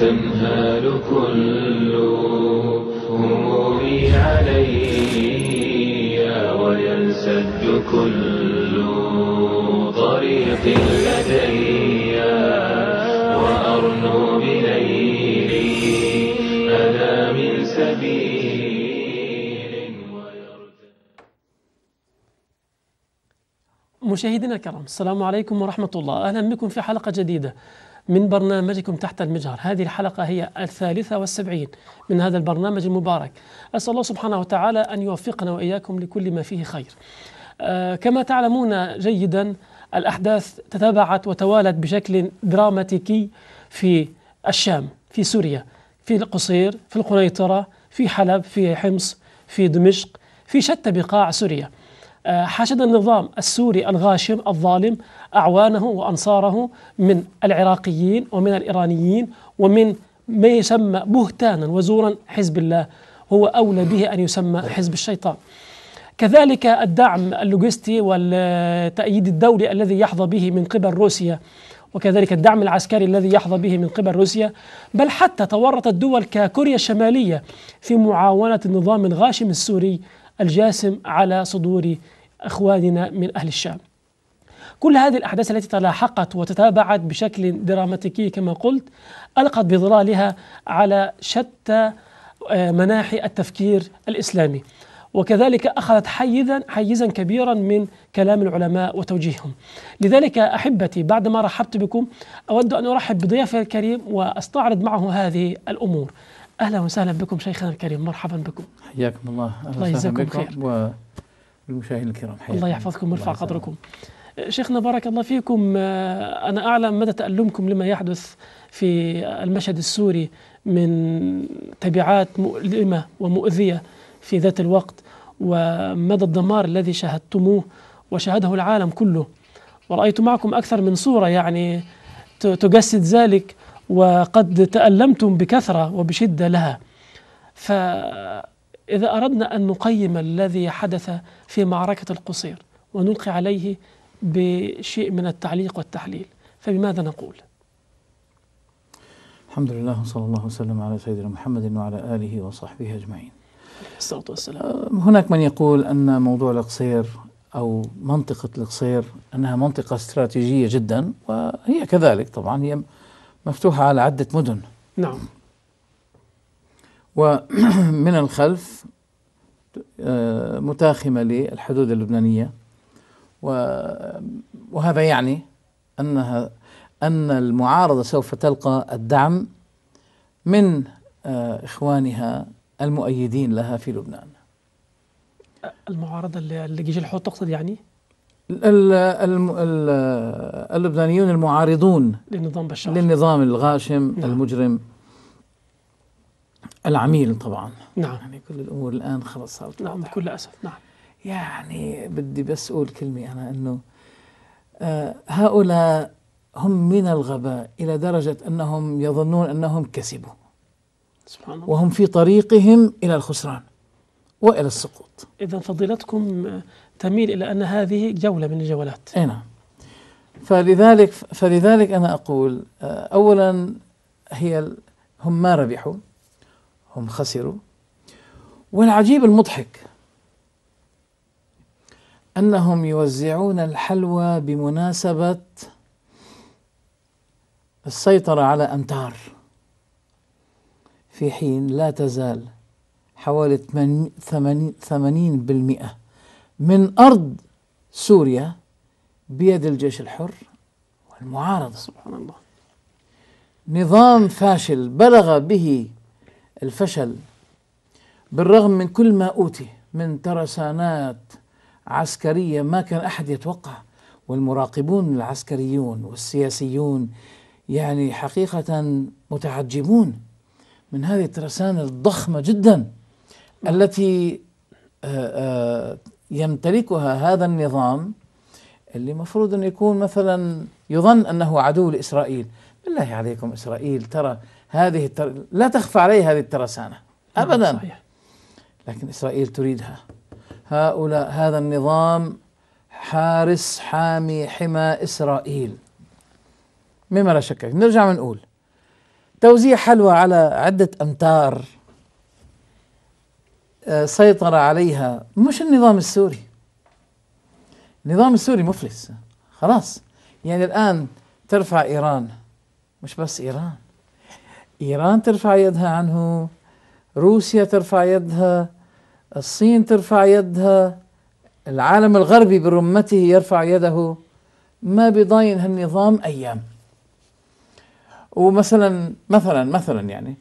تنهال كل همومي علي وينسج كل طريق لدي وأرنو بليلي أنا من سبيل مشاهدينا الكرام السلام عليكم ورحمة الله أهلا بكم في حلقة جديدة من برنامجكم تحت المجهر هذه الحلقة هي الثالثة والسبعين من هذا البرنامج المبارك أسأل الله سبحانه وتعالى أن يوفقنا وإياكم لكل ما فيه خير آه، كما تعلمون جيدا الأحداث تتابعت وتوالت بشكل دراماتيكي في الشام في سوريا في القصير في القنيطرة في حلب في حمص في دمشق في شتى بقاع سوريا آه، حشد النظام السوري الغاشم الظالم أعوانه وأنصاره من العراقيين ومن الإيرانيين ومن ما يسمى بهتانا وزورا حزب الله هو أولى به أن يسمى حزب الشيطان كذلك الدعم اللوجستي والتأييد الدولي الذي يحظى به من قبل روسيا وكذلك الدعم العسكري الذي يحظى به من قبل روسيا بل حتى تورطت دول ككوريا الشمالية في معاونة النظام الغاشم السوري الجاسم على صدور اخواننا من اهل الشام. كل هذه الاحداث التي تلاحقت وتتابعت بشكل دراماتيكي كما قلت القت بظلالها على شتى آه، مناحي التفكير الاسلامي. وكذلك اخذت حيزا حيزا كبيرا من كلام العلماء وتوجيههم. لذلك احبتي بعدما رحبت بكم اود ان ارحب بضيفي الكريم واستعرض معه هذه الامور. اهلا وسهلا بكم شيخنا الكريم مرحبا بكم حياكم الله الله يجزاكم خير والمشاهدين الكرام حياكم الله يحفظكم ويرفع قدركم شيخنا بارك الله فيكم آه، انا اعلم مدى تالمكم لما يحدث في المشهد السوري من تبعات مؤلمه ومؤذيه في ذات الوقت ومدى الدمار الذي شاهدتموه وشهده العالم كله ورأيت معكم أكثر من صورة يعني تجسد ذلك وقد تألمتم بكثرة وبشدة لها فإذا أردنا أن نقيم الذي حدث في معركة القصير ونلقي عليه بشيء من التعليق والتحليل فبماذا نقول؟ الحمد لله وصلى الله وسلم على سيدنا محمد وعلى آله وصحبه أجمعين الصلاة والسلام آه، هناك من يقول أن موضوع القصير أو منطقة القصير أنها منطقة استراتيجية جدا وهي كذلك طبعا هي مفتوحة على عدة مدن نعم ومن الخلف آه، متاخمة للحدود اللبنانية وهذا يعني أنها أن المعارضة سوف تلقى الدعم من آه، إخوانها المؤيدين لها في لبنان المعارضة اللي جيش الحوت تقصد يعني؟ اللبنانيون المعارضون للنظام بشار للنظام الغاشم نعم. المجرم العميل طبعا نعم يعني كل الامور الان خلص صارت نعم بكل اسف نعم يعني بدي بس اقول كلمه انا انه آه هؤلاء هم من الغباء الى درجه انهم يظنون انهم كسبوا سبحان الله وهم في طريقهم الى الخسران والى السقوط اذا فضيلتكم آه، تميل إلى أن هذه جولة من الجولات أي نعم فلذلك فلذلك أنا أقول آه، أولا هي هم ما ربحوا هم خسروا والعجيب المضحك أنهم يوزعون الحلوى بمناسبة السيطرة على أمتار في حين لا تزال حوالي 80% من أرض سوريا بيد الجيش الحر والمعارضة سبحان الله نظام فاشل بلغ به الفشل بالرغم من كل ما أوتي من ترسانات عسكرية ما كان أحد يتوقع والمراقبون العسكريون والسياسيون يعني حقيقة متعجبون من هذه الترسانة الضخمة جدا التي آه، آه، يمتلكها هذا النظام اللي مفروض أن يكون مثلا يظن أنه عدو لإسرائيل بالله عليكم إسرائيل ترى هذه التر... لا تخفى عليه هذه الترسانة نعم، أبدا صحيح. لكن إسرائيل تريدها هؤلاء هذا النظام حارس حامي حمى إسرائيل مما لا شك نرجع ونقول توزيع حلوى على عدة أمتار سيطر عليها مش النظام السوري النظام السوري مفلس خلاص يعني الآن ترفع إيران مش بس إيران إيران ترفع يدها عنه روسيا ترفع يدها الصين ترفع يدها العالم الغربي برمته يرفع يده ما بضاين هالنظام أيام ومثلا مثلا مثلا يعني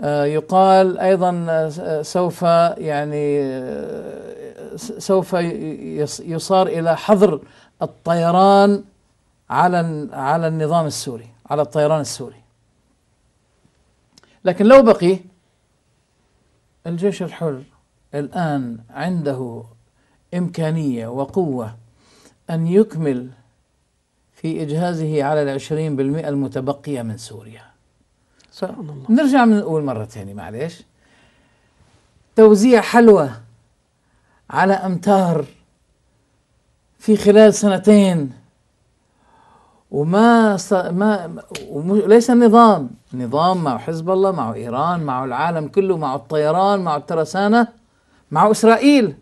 آه، يقال ايضا آه، سوف يعني آه، سوف يصار الى حظر الطيران على على النظام السوري على الطيران السوري لكن لو بقي الجيش الحر الان عنده امكانيه وقوه ان يكمل في اجهازه على العشرين بالمئه المتبقيه من سوريا سبحان الله نرجع من اول مره ثاني معلش توزيع حلوى على امتار في خلال سنتين وما ص... ما وليس نظام نظام مع حزب الله مع ايران مع العالم كله مع الطيران مع الترسانه مع اسرائيل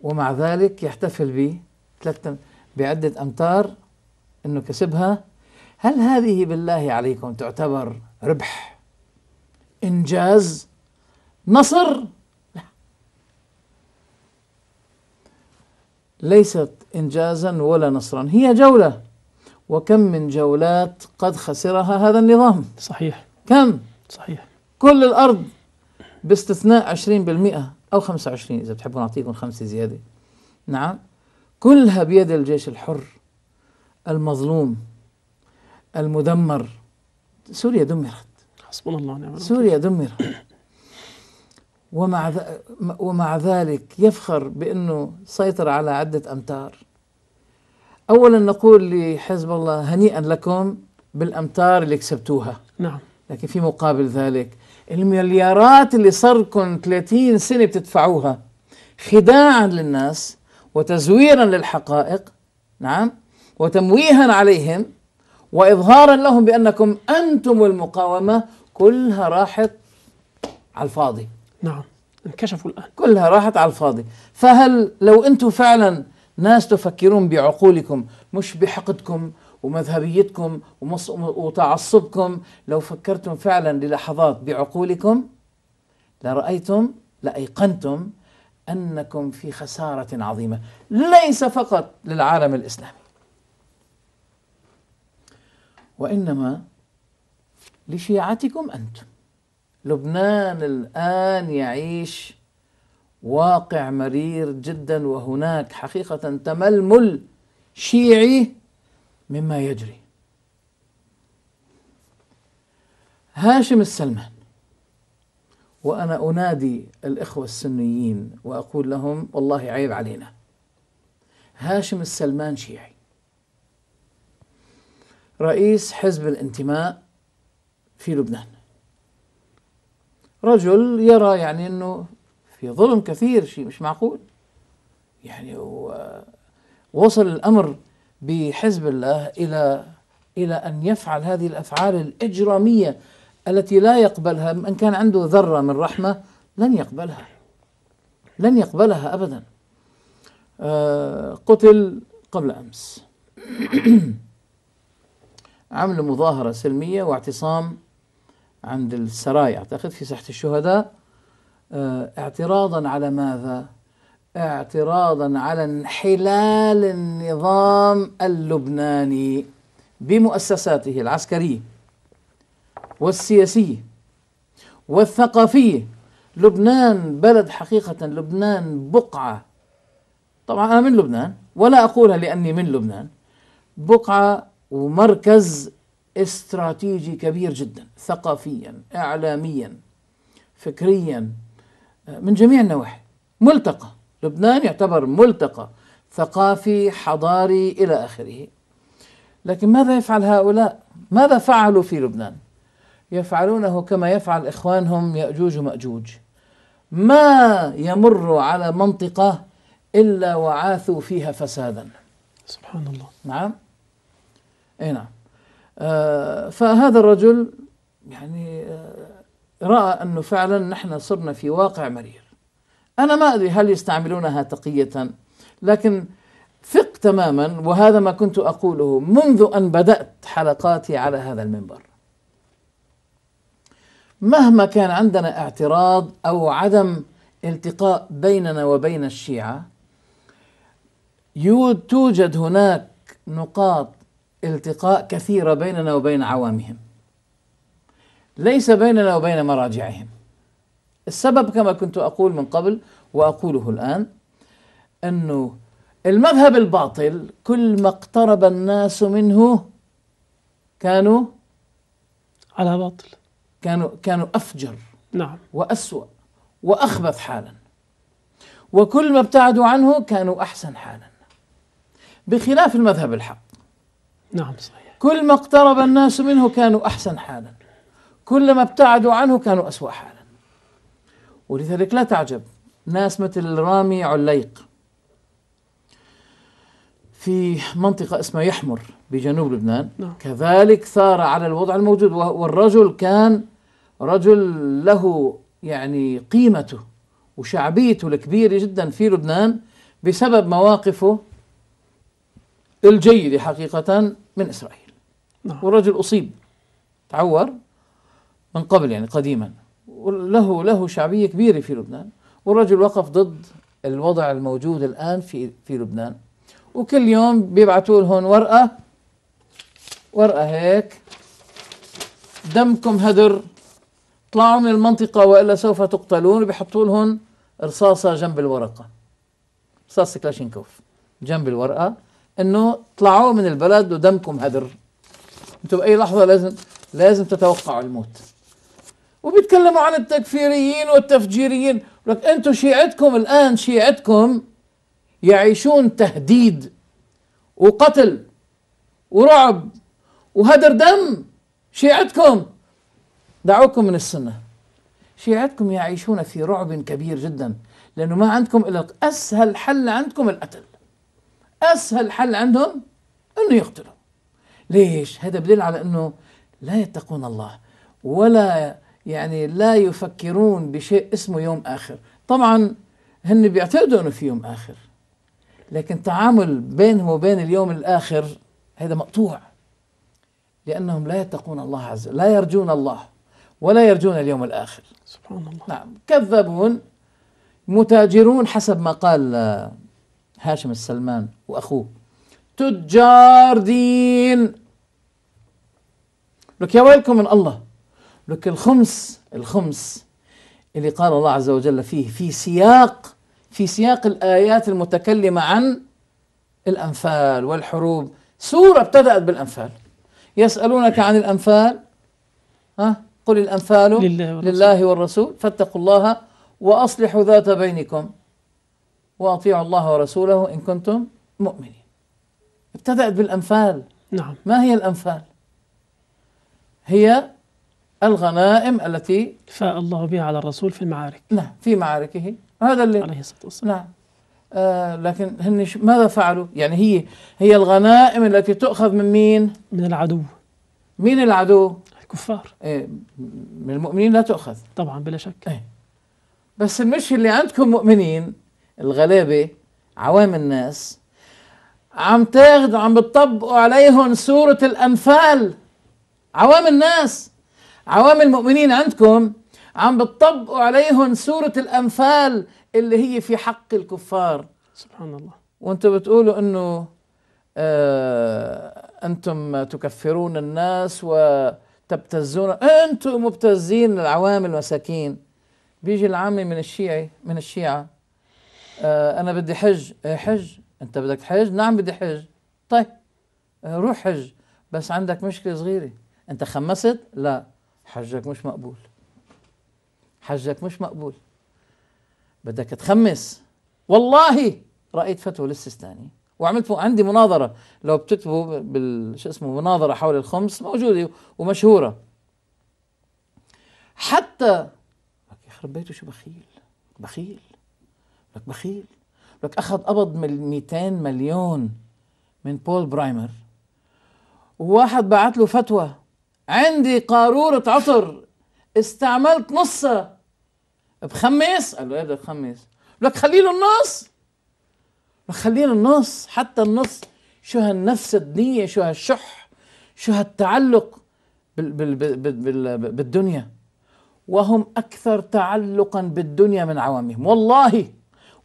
ومع ذلك يحتفل ب بعده امتار انه كسبها هل هذه بالله عليكم تعتبر ربح إنجاز نصر لا ليست إنجازا ولا نصرا هي جولة وكم من جولات قد خسرها هذا النظام صحيح كم صحيح كل الأرض باستثناء 20% أو 25 إذا بتحبون أعطيكم خمسة زيادة نعم كلها بيد الجيش الحر المظلوم المدمر سوريا دمرت حسبنا الله ونعم سوريا دمرت ومع ومع ذلك يفخر بانه سيطر على عده امتار اولا نقول لحزب الله هنيئا لكم بالامتار اللي كسبتوها نعم لكن في مقابل ذلك المليارات اللي صاركم 30 سنه بتدفعوها خداعا للناس وتزويرا للحقائق نعم وتمويها عليهم وإظهارا لهم بأنكم أنتم المقاومة كلها راحت على الفاضي نعم انكشفوا الآن كلها راحت على الفاضي فهل لو أنتم فعلا ناس تفكرون بعقولكم مش بحقدكم ومذهبيتكم وتعصبكم لو فكرتم فعلا للحظات بعقولكم لرأيتم لأيقنتم أنكم في خسارة عظيمة ليس فقط للعالم الإسلامي وإنما لشيعتكم أنتم لبنان الآن يعيش واقع مرير جدا وهناك حقيقة تململ شيعي مما يجري هاشم السلمان وأنا أنادي الإخوة السنيين وأقول لهم والله عيب علينا هاشم السلمان شيعي رئيس حزب الانتماء في لبنان رجل يرى يعني انه في ظلم كثير شيء مش معقول يعني وصل الامر بحزب الله الى الى ان يفعل هذه الافعال الاجراميه التي لا يقبلها من كان عنده ذره من رحمه لن يقبلها لن يقبلها ابدا آه، قتل قبل امس عملوا مظاهرة سلمية واعتصام عند السرايا أعتقد في ساحة الشهداء آه، اعتراضا على ماذا؟ اعتراضا على انحلال النظام اللبناني بمؤسساته العسكرية والسياسية والثقافية لبنان بلد حقيقة لبنان بقعة طبعا أنا من لبنان ولا أقولها لأني من لبنان بقعة ومركز استراتيجي كبير جدا ثقافيا اعلاميا فكريا آه، من جميع النواحي ملتقى لبنان يعتبر ملتقى ثقافي حضاري الى اخره لكن ماذا يفعل هؤلاء ماذا فعلوا في لبنان يفعلونه كما يفعل اخوانهم ياجوج وماجوج ما يمر على منطقه الا وعاثوا فيها فسادا سبحان الله نعم اي نعم آه، فهذا الرجل يعني آه، راى انه فعلا نحن صرنا في واقع مرير انا ما ادري هل يستعملونها تقيه لكن ثق تماما وهذا ما كنت اقوله منذ ان بدات حلقاتي على هذا المنبر مهما كان عندنا اعتراض او عدم التقاء بيننا وبين الشيعه توجد هناك نقاط التقاء كثيرة بيننا وبين عوامهم ليس بيننا وبين مراجعهم السبب كما كنت أقول من قبل وأقوله الآن أنه المذهب الباطل كل ما اقترب الناس منه كانوا على باطل كانوا كانوا أفجر نعم وأسوأ وأخبث حالا وكل ما ابتعدوا عنه كانوا أحسن حالا بخلاف المذهب الحق نعم صحيح كل ما اقترب الناس منه كانوا أحسن حالا كلما ابتعدوا عنه كانوا أسوأ حالا ولذلك لا تعجب ناس مثل رامي عليق في منطقة اسمها يحمر بجنوب لبنان نعم. كذلك ثار على الوضع الموجود والرجل كان رجل له يعني قيمته وشعبيته الكبيرة جدا في لبنان بسبب مواقفه الجيد حقيقة من إسرائيل نعم. والرجل أصيب تعور من قبل يعني قديما وله له شعبية كبيرة في لبنان والرجل وقف ضد الوضع الموجود الآن في في لبنان وكل يوم بيبعثوا لهم ورقة ورقة هيك دمكم هدر طلعوا من المنطقة وإلا سوف تقتلون وبيحطوا لهم رصاصة جنب الورقة رصاصة كلاشينكوف جنب الورقة انه طلعوا من البلد ودمكم هدر انتم باي لحظه لازم لازم تتوقعوا الموت وبيتكلموا عن التكفيريين والتفجيريين لك انتم شيعتكم الان شيعتكم يعيشون تهديد وقتل ورعب وهدر دم شيعتكم دعوكم من السنه شيعتكم يعيشون في رعب كبير جدا لانه ما عندكم الا اسهل حل عندكم القتل أسهل حل عندهم أنه يقتلوا ليش؟ هذا بدل على أنه لا يتقون الله ولا يعني لا يفكرون بشيء اسمه يوم آخر طبعا هن بيعتقدوا أنه في يوم آخر لكن تعامل بينهم وبين اليوم الآخر هذا مقطوع لأنهم لا يتقون الله عز وجل لا يرجون الله ولا يرجون اليوم الآخر سبحان الله نعم كذابون متاجرون حسب ما قال هاشم السلمان وأخوه تجار دين لك يا ويلكم من الله لك الخمس الخمس اللي قال الله عز وجل فيه في سياق في سياق الآيات المتكلمة عن الأنفال والحروب سورة ابتدأت بالأنفال يسألونك عن الأنفال ها قل الأنفال لله والرسول, لله والرسول فاتقوا الله وأصلحوا ذات بينكم وأطيعوا الله ورسوله إن كنتم مؤمنين ابتدأت بالأنفال نعم ما هي الأنفال؟ هي الغنائم التي فاء الله بها على الرسول في المعارك نعم في معاركه هذا اللي عليه الصلاة والسلام نعم آه لكن هن ماذا فعلوا؟ يعني هي هي الغنائم التي تؤخذ من مين؟ من العدو مين العدو؟ الكفار إيه من المؤمنين لا تؤخذ طبعا بلا شك إيه بس مش اللي عندكم مؤمنين الغلابة عوام الناس عم تاخد عم بتطبقوا عليهم سورة الأنفال عوام الناس عوام المؤمنين عندكم عم بتطبقوا عليهم سورة الأنفال اللي هي في حق الكفار سبحان الله وانتم بتقولوا انه آه انتم تكفرون الناس وتبتزون انتم مبتزين العوام المساكين بيجي العامي من الشيعي من الشيعه آه، انا بدي حج ايه حج انت بدك تحج نعم بدي حج طيب آه، روح حج بس عندك مشكله صغيره انت خمست لا حجك مش مقبول حجك مش مقبول بدك تخمس والله رأيت فتوى للسيستاني وعملت عندي مناظرة لو بتكتبوا بال شو اسمه مناظرة حول الخمس موجودة ومشهورة حتى يخرب بيته شو بخيل بخيل لك بخيل لك اخذ قبض من 200 مليون من بول برايمر وواحد بعت له فتوى عندي قارورة عطر استعملت نصها بخمس قال له ايه بدك تخمس لك خلي له النص لك خلي له النص حتى النص شو هالنفس الدنيا شو هالشح شو هالتعلق بال بال بال بال بالدنيا وهم اكثر تعلقا بالدنيا من عوامهم والله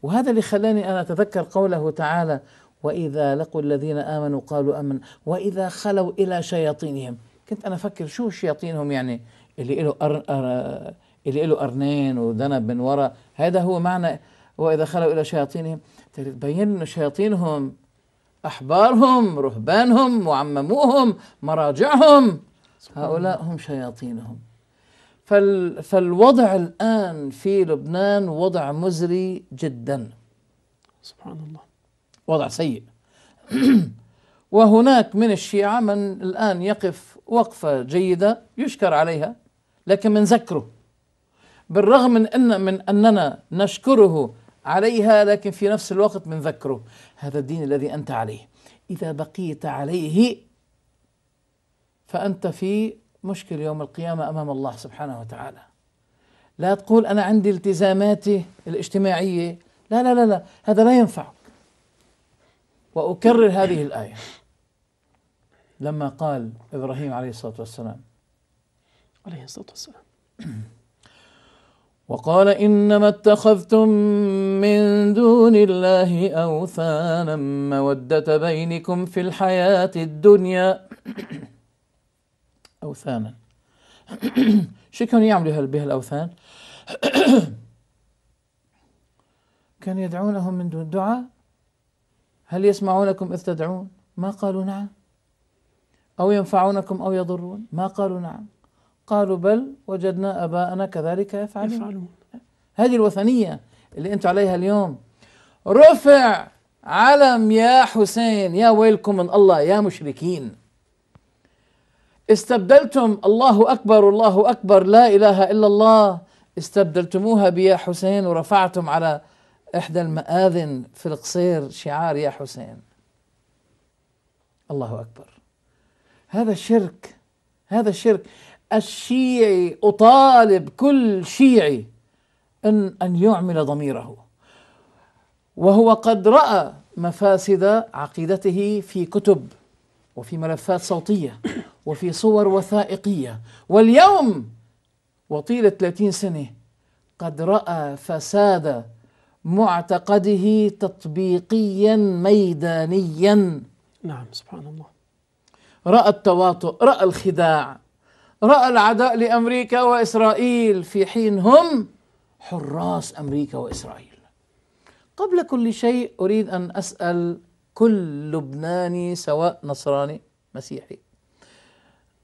وهذا اللي خلاني أنا أتذكر قوله تعالى وإذا لقوا الذين آمنوا قالوا أمن وإذا خلوا إلى شياطينهم كنت أنا أفكر شو شياطينهم يعني اللي له أر... أر... اللي له قرنين وذنب من وراء هذا هو معنى وإذا خلوا إلى شياطينهم تبين أن شياطينهم أحبارهم رهبانهم وعمموهم مراجعهم هؤلاء هم شياطينهم فال فالوضع الآن في لبنان وضع مزري جدا سبحان الله وضع سيء وهناك من الشيعة من الآن يقف وقفة جيدة يشكر عليها لكن ذكره بالرغم من أن من أننا نشكره عليها لكن في نفس الوقت ذكره هذا الدين الذي أنت عليه إذا بقيت عليه فأنت في مشكلة يوم القيامة أمام الله سبحانه وتعالى لا تقول أنا عندي التزاماتي الاجتماعية لا لا لا لا هذا لا ينفعك وأكرر هذه الآية لما قال إبراهيم عليه الصلاة والسلام عليه الصلاة والسلام وقال إنما اتخذتم من دون الله أوثانا مودة بينكم في الحياة الدنيا أوثانا شو كانوا يعملوا به الأوثان كانوا يدعونهم من دون دعاء هل يسمعونكم إذ تدعون ما قالوا نعم أو ينفعونكم أو يضرون ما قالوا نعم قالوا بل وجدنا أباءنا كذلك يفعلون, يفعلون. هذه الوثنية اللي أنتم عليها اليوم رفع علم يا حسين يا ويلكم من الله يا مشركين استبدلتم الله أكبر الله أكبر لا إله إلا الله استبدلتموها بيا حسين ورفعتم على إحدى المآذن في القصير شعار يا حسين الله أكبر هذا شرك هذا شرك الشيعي أطالب كل شيعي أن أن يعمل ضميره وهو قد رأى مفاسد عقيدته في كتب وفي ملفات صوتية وفي صور وثائقية واليوم وطيلة 30 سنة قد رأى فساد معتقده تطبيقيا ميدانيا نعم سبحان الله رأى التواطؤ رأى الخداع رأى العداء لأمريكا وإسرائيل في حين هم حراس أمريكا وإسرائيل قبل كل شيء أريد أن أسأل كل لبناني سواء نصراني مسيحي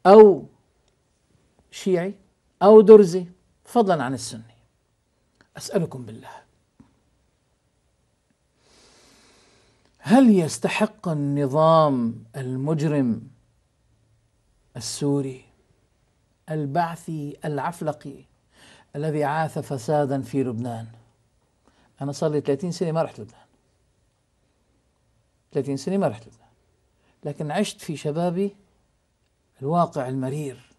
أو شيعي أو درزي فضلا عن السني أسألكم بالله هل يستحق النظام المجرم السوري البعثي العفلقي الذي عاث فسادا في لبنان أنا صار لي 30 سنة ما رحت لبنان 30 سنة ما رحت لبنان لكن عشت في شبابي الواقع المرير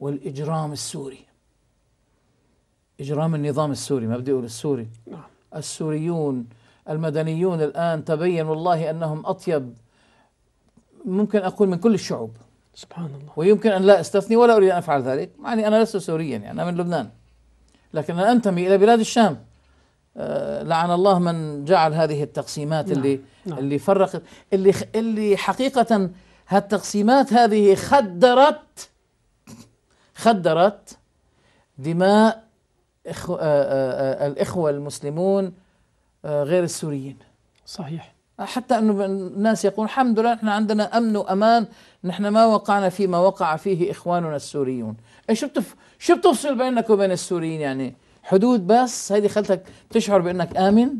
والإجرام السوري إجرام النظام السوري ما بدي أقول السوري نعم. السوريون المدنيون الآن تبين والله أنهم أطيب ممكن أقول من كل الشعوب سبحان الله ويمكن أن لا أستثني ولا أريد أن أفعل ذلك مع أني أنا لست سوريا يعني أنا من لبنان لكن أنا أنتمي إلى بلاد الشام آه، لعن الله من جعل هذه التقسيمات نعم. اللي نعم. اللي فرقت اللي اللي حقيقه هالتقسيمات هذه خدرت خدرت دماء إخو آه، آه، الاخوه المسلمون غير السوريين صحيح حتى انه الناس يقول الحمد لله احنا عندنا امن وامان نحن ما وقعنا فيما وقع فيه اخواننا السوريون ايش شو بتفصل بينك وبين السوريين يعني حدود بس هذه خلتك تشعر بانك امن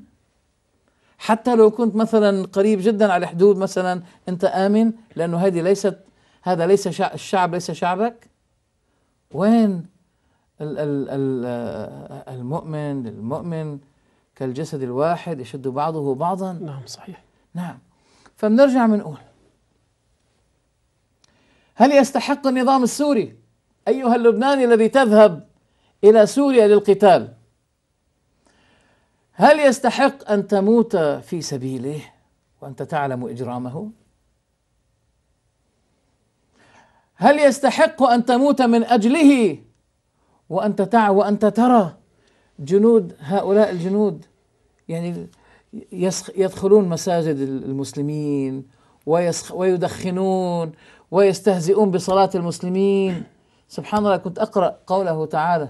حتى لو كنت مثلا قريب جدا على حدود مثلا انت امن لانه هذه ليست هذا ليس الشعب ليس شعبك وين آه، المؤمن المؤمن كالجسد الواحد يشد بعضه بعضا نعم صحيح نعم فبنرجع بنقول هل يستحق النظام السوري ايها اللبناني الذي تذهب إلى سوريا للقتال هل يستحق أن تموت في سبيله وأنت تعلم إجرامه؟ هل يستحق أن تموت من أجله وأنت تع وأنت ترى جنود هؤلاء الجنود يعني يدخلون مساجد المسلمين ويسخ ويدخنون ويستهزئون بصلاة المسلمين سبحان الله كنت أقرأ قوله تعالى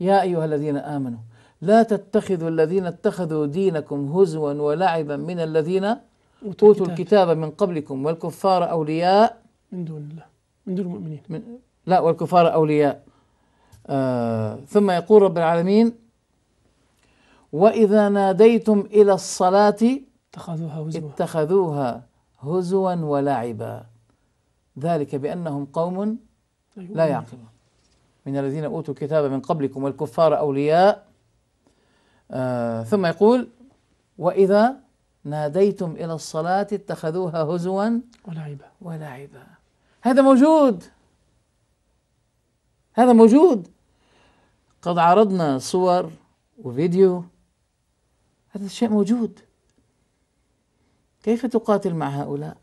يا أيها الذين آمنوا لا تتخذوا الذين اتخذوا دينكم هزوا ولعبا من الذين أوتوا الكتاب من قبلكم والكفار أولياء من دون الله من دون المؤمنين من لا والكفار أولياء آه ثم يقول رب العالمين وإذا ناديتم إلى الصلاة اتخذوها هزوا اتخذوها هزوا ولعبا ذلك بأنهم قوم لا أيوة. يعقلون من الذين أوتوا الكتاب من قبلكم والكفار أولياء آه ثم يقول وإذا ناديتم إلى الصلاة اتخذوها هزوا ولعبا ولعبا هذا موجود هذا موجود قد عرضنا صور وفيديو هذا الشيء موجود كيف تقاتل مع هؤلاء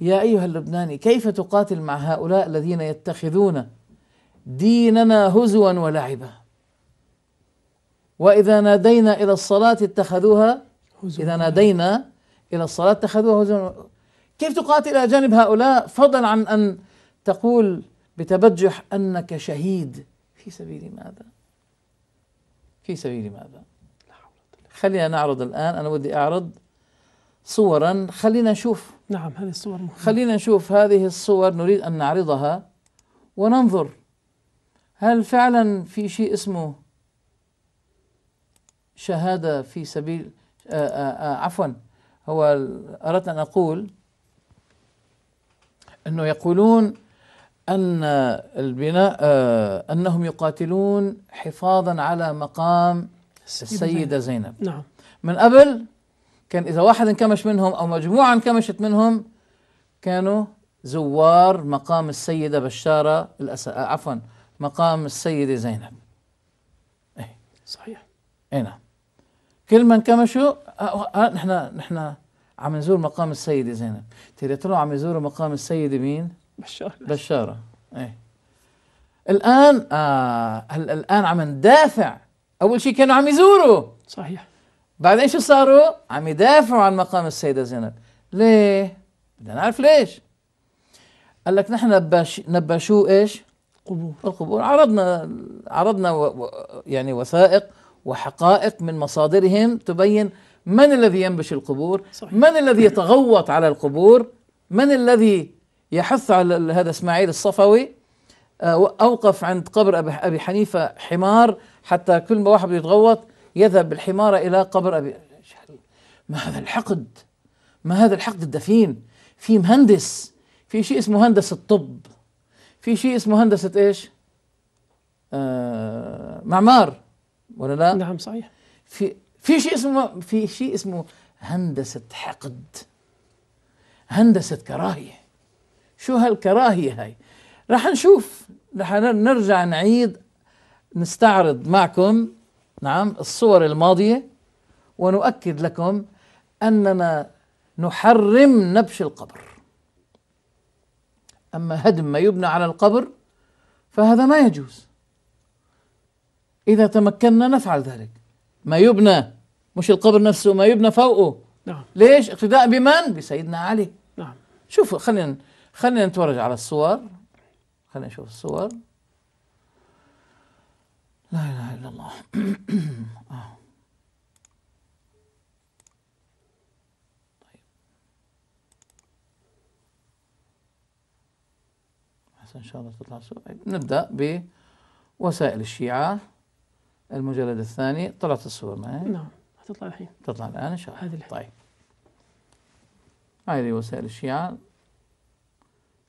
يا ايها اللبناني كيف تقاتل مع هؤلاء الذين يتخذون ديننا هزوا ولعبا واذا نادينا الى الصلاه اتخذوها اذا نادينا الى الصلاه اتخذوها هزوا كيف تقاتل الى جانب هؤلاء فضلا عن ان تقول بتبجح انك شهيد في سبيل ماذا؟ في سبيل ماذا؟ خلينا نعرض الان انا ودي اعرض صورا خلينا نشوف نعم هذه الصور مهمة. خلينا نشوف هذه الصور نريد أن نعرضها وننظر هل فعلا في شيء اسمه شهادة في سبيل آه، آه، آه، عفوا هو أردت أن أقول أنه يقولون أن البناء أنهم يقاتلون حفاظا على مقام السيدة زينب نعم من قبل كان إذا واحد انكمش منهم أو مجموعة انكمشت منهم كانوا زوار مقام السيدة بشارة الأس... عفوا مقام السيدة زينب إيه صحيح اي نعم كل ما انكمشوا نحن نحن عم نزور مقام السيدة زينب ترى طلعوا عم يزوروا مقام السيدة مين؟ بشارة بشارة ايه الآن آه الآن عم ندافع أول شيء كانوا عم يزوروا صحيح بعدين شو صاروا؟ عم يدافعوا عن مقام السيدة زينب ليه؟ بدنا نعرف ليش قال لك نحن نبش نبشوا ايش؟ قبور القبور عرضنا عرضنا و و يعني وثائق وحقائق من مصادرهم تبين من الذي ينبش القبور صحيح. من الذي يتغوط على القبور من الذي يحث على هذا اسماعيل الصفوي آه، اوقف عند قبر ابي حنيفه حمار حتى كل ما واحد يتغوط يذهب بالحمارة إلى قبر أبي ما هذا الحقد ما هذا الحقد الدفين في مهندس في شيء اسمه هندسة طب في شيء اسمه هندسة إيش آه معمار ولا لا نعم صحيح في في شيء اسمه في شيء اسمه هندسة حقد هندسة كراهية شو هالكراهية هاي رح نشوف رح نرجع نعيد نستعرض معكم نعم الصور الماضية ونؤكد لكم أننا نحرم نبش القبر أما هدم ما يبنى على القبر فهذا ما يجوز إذا تمكنا نفعل ذلك ما يبنى مش القبر نفسه ما يبنى فوقه نعم. ليش اقتداء بمن بسيدنا علي نعم شوفوا خلينا خلينا نتفرج على الصور خلينا نشوف الصور لا إله إلا الله آه. طيب إن شاء الله تطلع الصورة طيب، نبدأ بوسائل الشيعة المجلد الثاني طلعت الصور ما هي؟ نعم تطلع الحين تطلع الآن إن شاء الله هذه الحين طيب هذه وسائل الشيعة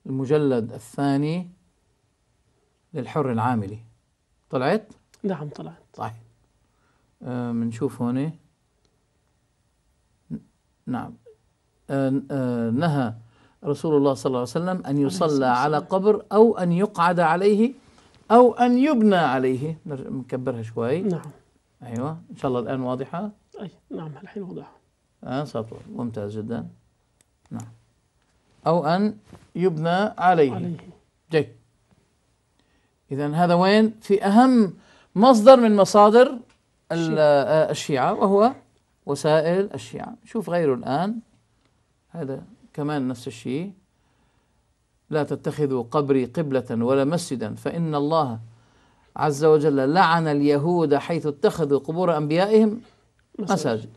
المجلد الثاني للحر العاملي طلعت؟ نعم طلعت طيب بنشوف آه، هون نعم آه، آه، نهى رسول الله صلى الله عليه وسلم أن يصلى على قبر أو أن يقعد عليه أو أن يبنى عليه نكبرها شوي نعم أيوة إن شاء الله الآن واضحة أي نعم الحين واضحة آه سطر ممتاز جدا نعم أو أن يبنى عليه, عليه. جيد إذا هذا وين في أهم مصدر من مصادر آه، الشيعة وهو وسائل الشيعة شوف غيره الآن هذا كمان نفس الشيء لا تتخذوا قبري قبلة ولا مسجدا فإن الله عز وجل لعن اليهود حيث اتخذوا قبور أنبيائهم مساجد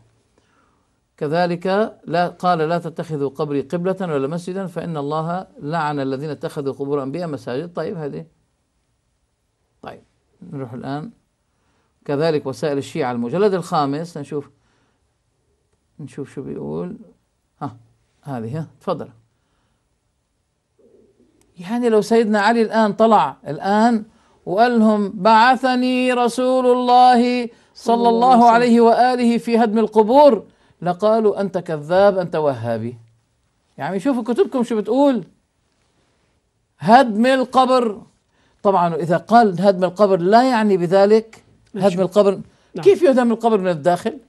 كذلك لا قال لا تتخذوا قبري قبلة ولا مسجدا فإن الله لعن الذين اتخذوا قبور أنبياء مساجد طيب هذه نروح الآن كذلك وسائل الشيعة المجلد الخامس نشوف نشوف شو بيقول ها هذه ها تفضل يعني لو سيدنا علي الآن طلع الآن وقال لهم بعثني رسول الله صلى الله عليه وآله في هدم القبور لقالوا أنت كذاب أنت وهابي يعني شوفوا كتبكم شو بتقول هدم القبر طبعا إذا قال هدم القبر لا يعني بذلك هدم القبر نعم. كيف يهدم القبر من الداخل؟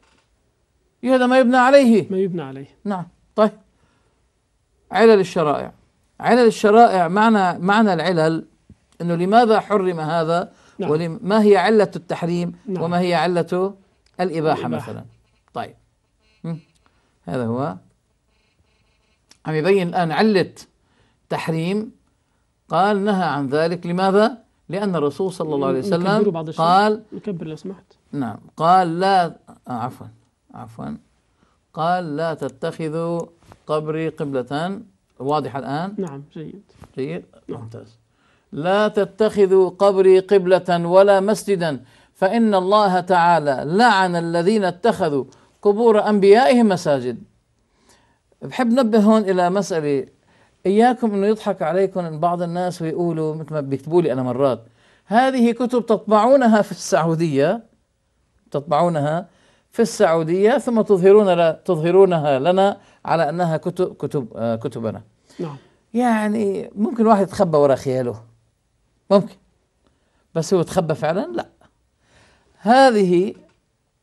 يهدم ما يبنى عليه ما يبنى عليه نعم طيب علل الشرائع علل الشرائع معنى معنى العلل انه لماذا حرم هذا نعم. وما هي علة التحريم نعم. وما هي علة الإباحة, الإباحة. مثلا طيب هذا هو عم يبين الآن علة تحريم قال نهى عن ذلك لماذا؟ لأن الرسول صلى الله عليه وسلم بعض قال نكبر لو سمحت نعم قال لا عفوا عفوا قال لا تتخذوا قبري قبلة واضح الآن؟ نعم جيد جيد نعم. ممتاز لا تتخذوا قبري قبلة ولا مسجدا فإن الله تعالى لعن الذين اتخذوا قبور أنبيائهم مساجد بحب نبه هون إلى مسألة اياكم انه يضحك عليكم بعض الناس ويقولوا مثل ما بيكتبوا لي انا مرات هذه كتب تطبعونها في السعوديه تطبعونها في السعوديه ثم تظهرون تظهرونها لنا على انها كتب كتب آه كتبنا نعم يعني ممكن واحد يتخبى وراء خياله ممكن بس هو تخبى فعلا لا هذه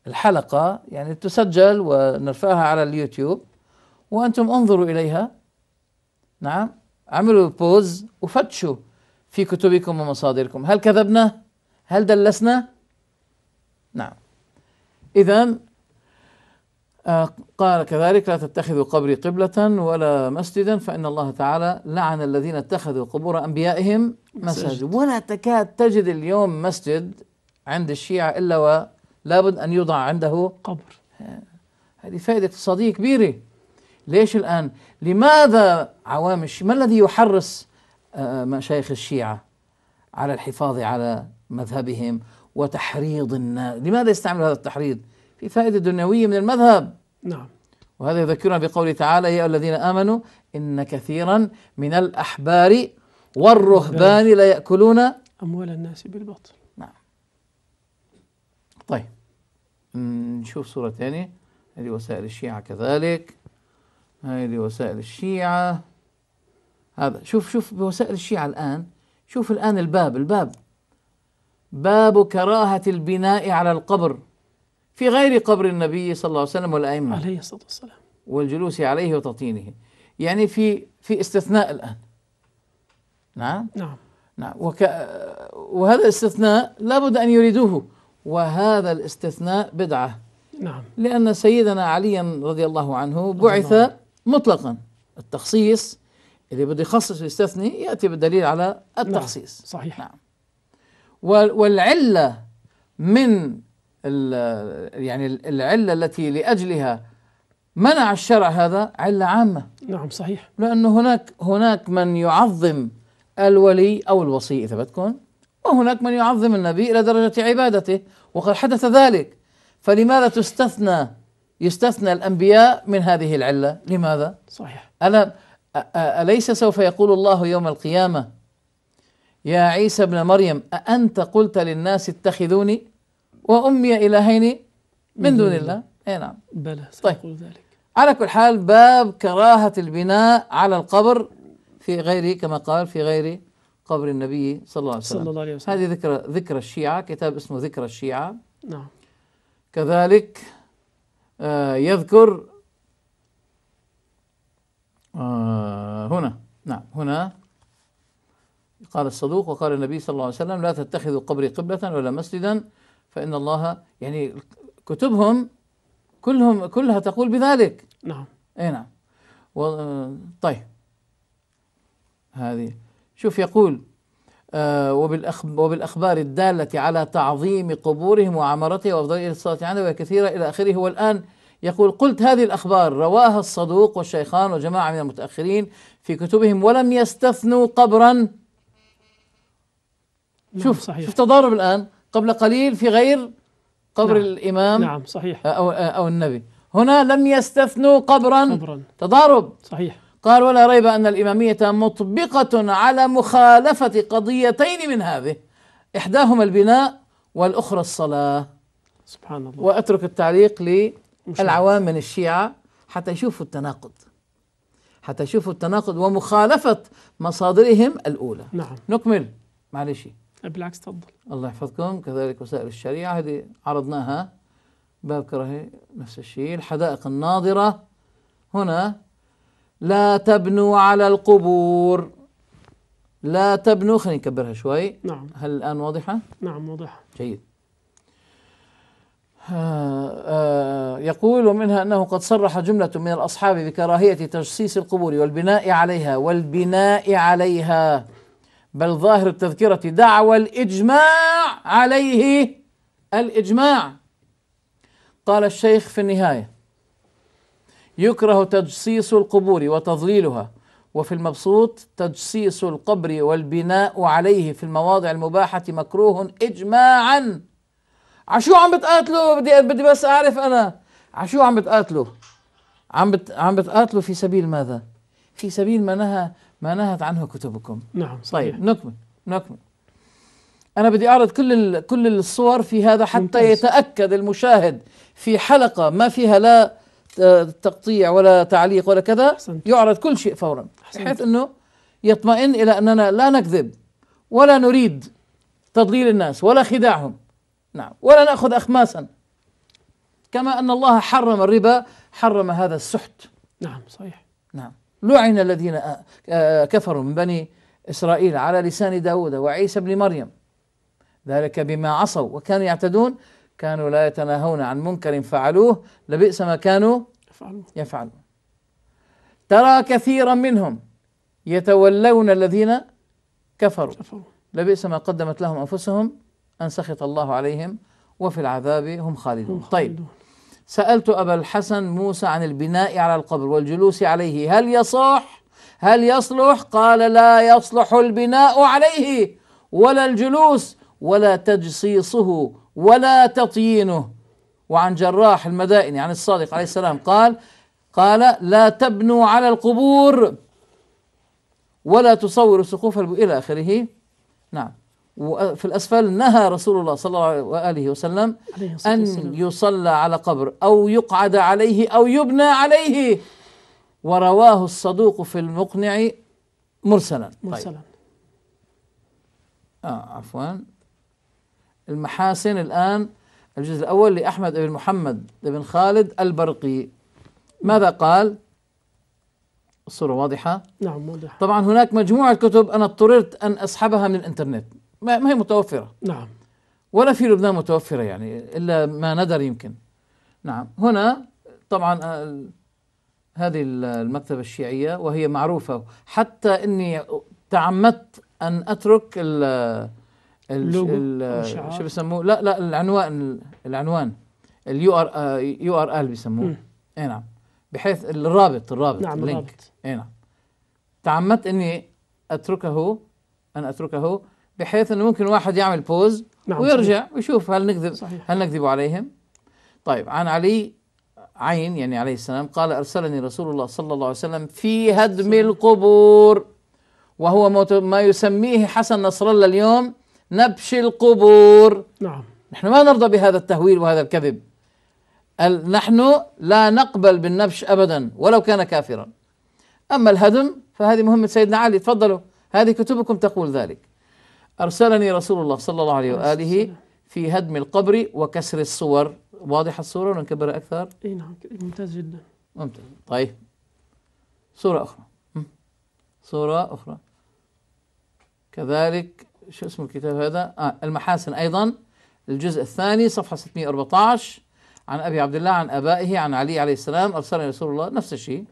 الحلقه يعني تسجل ونرفعها على اليوتيوب وانتم انظروا اليها نعم عملوا بوز وفتشوا في كتبكم ومصادركم هل كذبنا هل دلسنا نعم إذا آه، قال كذلك لا تتخذوا قبري قبلة ولا مسجدا فإن الله تعالى لعن الذين اتخذوا قبور أنبيائهم مساجد ولا تكاد تجد اليوم مسجد عند الشيعة إلا ولابد أن يوضع عنده قبر آه، هذه فائدة اقتصادية كبيرة ليش الآن لماذا عوام الشيعة ما الذي يحرص آه، مشايخ الشيعة على الحفاظ على مذهبهم وتحريض الناس لماذا يستعمل هذا التحريض في فائدة دنيوية من المذهب نعم وهذا يذكرنا بقوله تعالى يا الذين آمنوا إن كثيرا من الأحبار والرهبان لا يأكلون أموال الناس بالباطل نعم طيب نشوف صورة ثانية هذه وسائل الشيعة كذلك هذه وسائل الشيعة هذا شوف شوف بوسائل الشيعة الآن شوف الآن الباب الباب باب كراهة البناء على القبر في غير قبر النبي صلى الله عليه وسلم والأئمة عليه الصلاة والسلام والجلوس عليه وتطينه يعني في في استثناء الآن نعم نعم نعم وك... وهذا الاستثناء لابد أن يريدوه وهذا الاستثناء بدعة نعم لأن سيدنا عليا رضي الله عنه بعث مطلقا التخصيص اللي بده يخصص ويستثني ياتي بالدليل على نعم، التخصيص نعم. صحيح نعم والعله من يعني العله التي لاجلها منع الشرع هذا عله عامه نعم صحيح لانه هناك هناك من يعظم الولي او الوصي اذا بدكم وهناك من يعظم النبي الى درجه عبادته وقد حدث ذلك فلماذا تستثنى يستثنى الأنبياء من هذه العلة لماذا؟ صحيح ألا أليس سوف يقول الله يوم القيامة يا عيسى ابن مريم أأنت قلت للناس اتخذوني وأمي إلهين من دون الله أي نعم بلى سيقول طيب. ذلك على كل حال باب كراهة البناء على القبر في غير كما قال في غير قبر النبي صلى الله عليه وسلم, صلى الله عليه وسلم. هذه ذكرى ذكرى الشيعة كتاب اسمه ذكرى الشيعة نعم كذلك آه، يذكر آه، هنا نعم هنا قال الصدوق وقال النبي صلى الله عليه وسلم لا تتخذوا قبري قبلة ولا مسجدا فإن الله يعني كتبهم كلهم كلها تقول بذلك نعم أي نعم آه، طيب هذه شوف يقول آه، وبالأخبار الدالة على تعظيم قبورهم وعمرتها وأفضل الصلاة عنها وهي إلى آخره والآن يقول قلت هذه الأخبار رواها الصدوق والشيخان وجماعة من المتأخرين في كتبهم ولم يستثنوا قبرا نعم، شوف صحيح. شوف تضارب الآن قبل قليل في غير قبر نعم. الإمام نعم صحيح أو, أو النبي هنا لم يستثنوا قبرا, قبرا. تضارب صحيح قال ولا ريب أن الإمامية مطبقة على مخالفة قضيتين من هذه إحداهما البناء والأخرى الصلاة سبحان الله وأترك التعليق للعوام من الشيعة حتى يشوفوا التناقض حتى يشوفوا التناقض ومخالفة مصادرهم الأولى نعم نكمل معلش بالعكس تفضل الله يحفظكم كذلك وسائل الشريعة هذه عرضناها باب كراهية نفس الشيء الحدائق الناظرة هنا لا تبنوا على القبور لا تبنوا خلينا نكبرها شوي نعم هل الآن واضحة؟ نعم واضحة جيد آه، آه، يقول ومنها أنه قد صرح جملة من الأصحاب بكراهية تجسيس القبور والبناء عليها والبناء عليها بل ظاهر التذكرة دعوى الإجماع عليه الإجماع قال الشيخ في النهاية يكره تجصيص القبور وتضليلها وفي المبسوط تجصيص القبر والبناء عليه في المواضع المباحة مكروه إجماعا عشو عم بتقاتلوا بدي بدي بس أعرف أنا عشو عم بتقاتلوا عم بت عم بتقاتلوا في سبيل ماذا؟ في سبيل ما نهى ما نهت عنه كتبكم نعم صحيح طيب نكمل نكمل أنا بدي أعرض كل كل الصور في هذا حتى ممتاز. يتأكد المشاهد في حلقة ما فيها لا تقطيع ولا تعليق ولا كذا أحسنت. يعرض كل شيء فورا أحسنت. بحيث انه يطمئن الى اننا لا نكذب ولا نريد تضليل الناس ولا خداعهم نعم ولا ناخذ اخماسا كما ان الله حرم الربا حرم هذا السحت نعم صحيح نعم لعن الذين آه، آه، كفروا من بني اسرائيل على لسان داوود وعيسى ابن مريم ذلك بما عصوا وكانوا يعتدون كانوا لا يتناهون عن منكر فعلوه لبئس ما كانوا يفعلون, يفعلون. ترى كثيرا منهم يتولون الذين كفروا لبئس ما قدمت لهم أنفسهم أن سخط الله عليهم وفي العذاب هم خالدون طيب سألت أبا الحسن موسى عن البناء على القبر والجلوس عليه هل يصح هل يصلح قال لا يصلح البناء عليه ولا الجلوس ولا تجصيصه ولا تطيينه وعن جراح المدائني يعني عن الصادق عليه السلام قال قال لا تبنوا على القبور ولا تصوروا سقوف إلى آخره نعم وفي الأسفل نهى رسول الله صلى الله عليه وسلم أن يصلى على قبر أو يقعد عليه أو يبنى عليه ورواه الصدوق في المقنع مرسلا طيب. مرسلا طيب. آه عفوا المحاسن الآن الجزء الأول لأحمد بن محمد بن خالد البرقي ماذا قال؟ الصورة واضحة؟ نعم واضحة طبعا هناك مجموعة كتب أنا اضطررت أن أسحبها من الإنترنت ما هي متوفرة نعم ولا في لبنان متوفرة يعني إلا ما ندر يمكن نعم هنا طبعا هذه المكتبة الشيعية وهي معروفة حتى أني تعمدت أن أترك شو بسموه لا لا العنوان العنوان اليو ار آه، يو ار ال بيسموه اي نعم بحيث الرابط الرابط نعم اللينك اي نعم تعمدت اني اتركه ان اتركه بحيث انه ممكن واحد يعمل بوز نعم ويرجع صحيح. ويشوف هل نكذب صحيح. هل نكذب عليهم طيب عن علي عين يعني عليه السلام قال ارسلني رسول الله صلى الله عليه وسلم في هدم القبور وهو ما يسميه حسن نصر الله اليوم نبش القبور نعم نحن ما نرضى بهذا التهويل وهذا الكذب نحن لا نقبل بالنبش ابدا ولو كان كافرا اما الهدم فهذه مهمه سيدنا علي تفضلوا هذه كتبكم تقول ذلك ارسلني رسول الله صلى الله عليه واله في هدم القبر وكسر الصور واضحه الصوره ولا نكبرها اكثر؟ اي نعم ممتاز جدا ممتاز طيب صوره اخرى صوره اخرى كذلك شو اسم الكتاب هذا آه المحاسن أيضا الجزء الثاني صفحة 614 عن أبي عبد الله عن أبائه عن علي عليه السلام أرسلني رسول الله نفس الشيء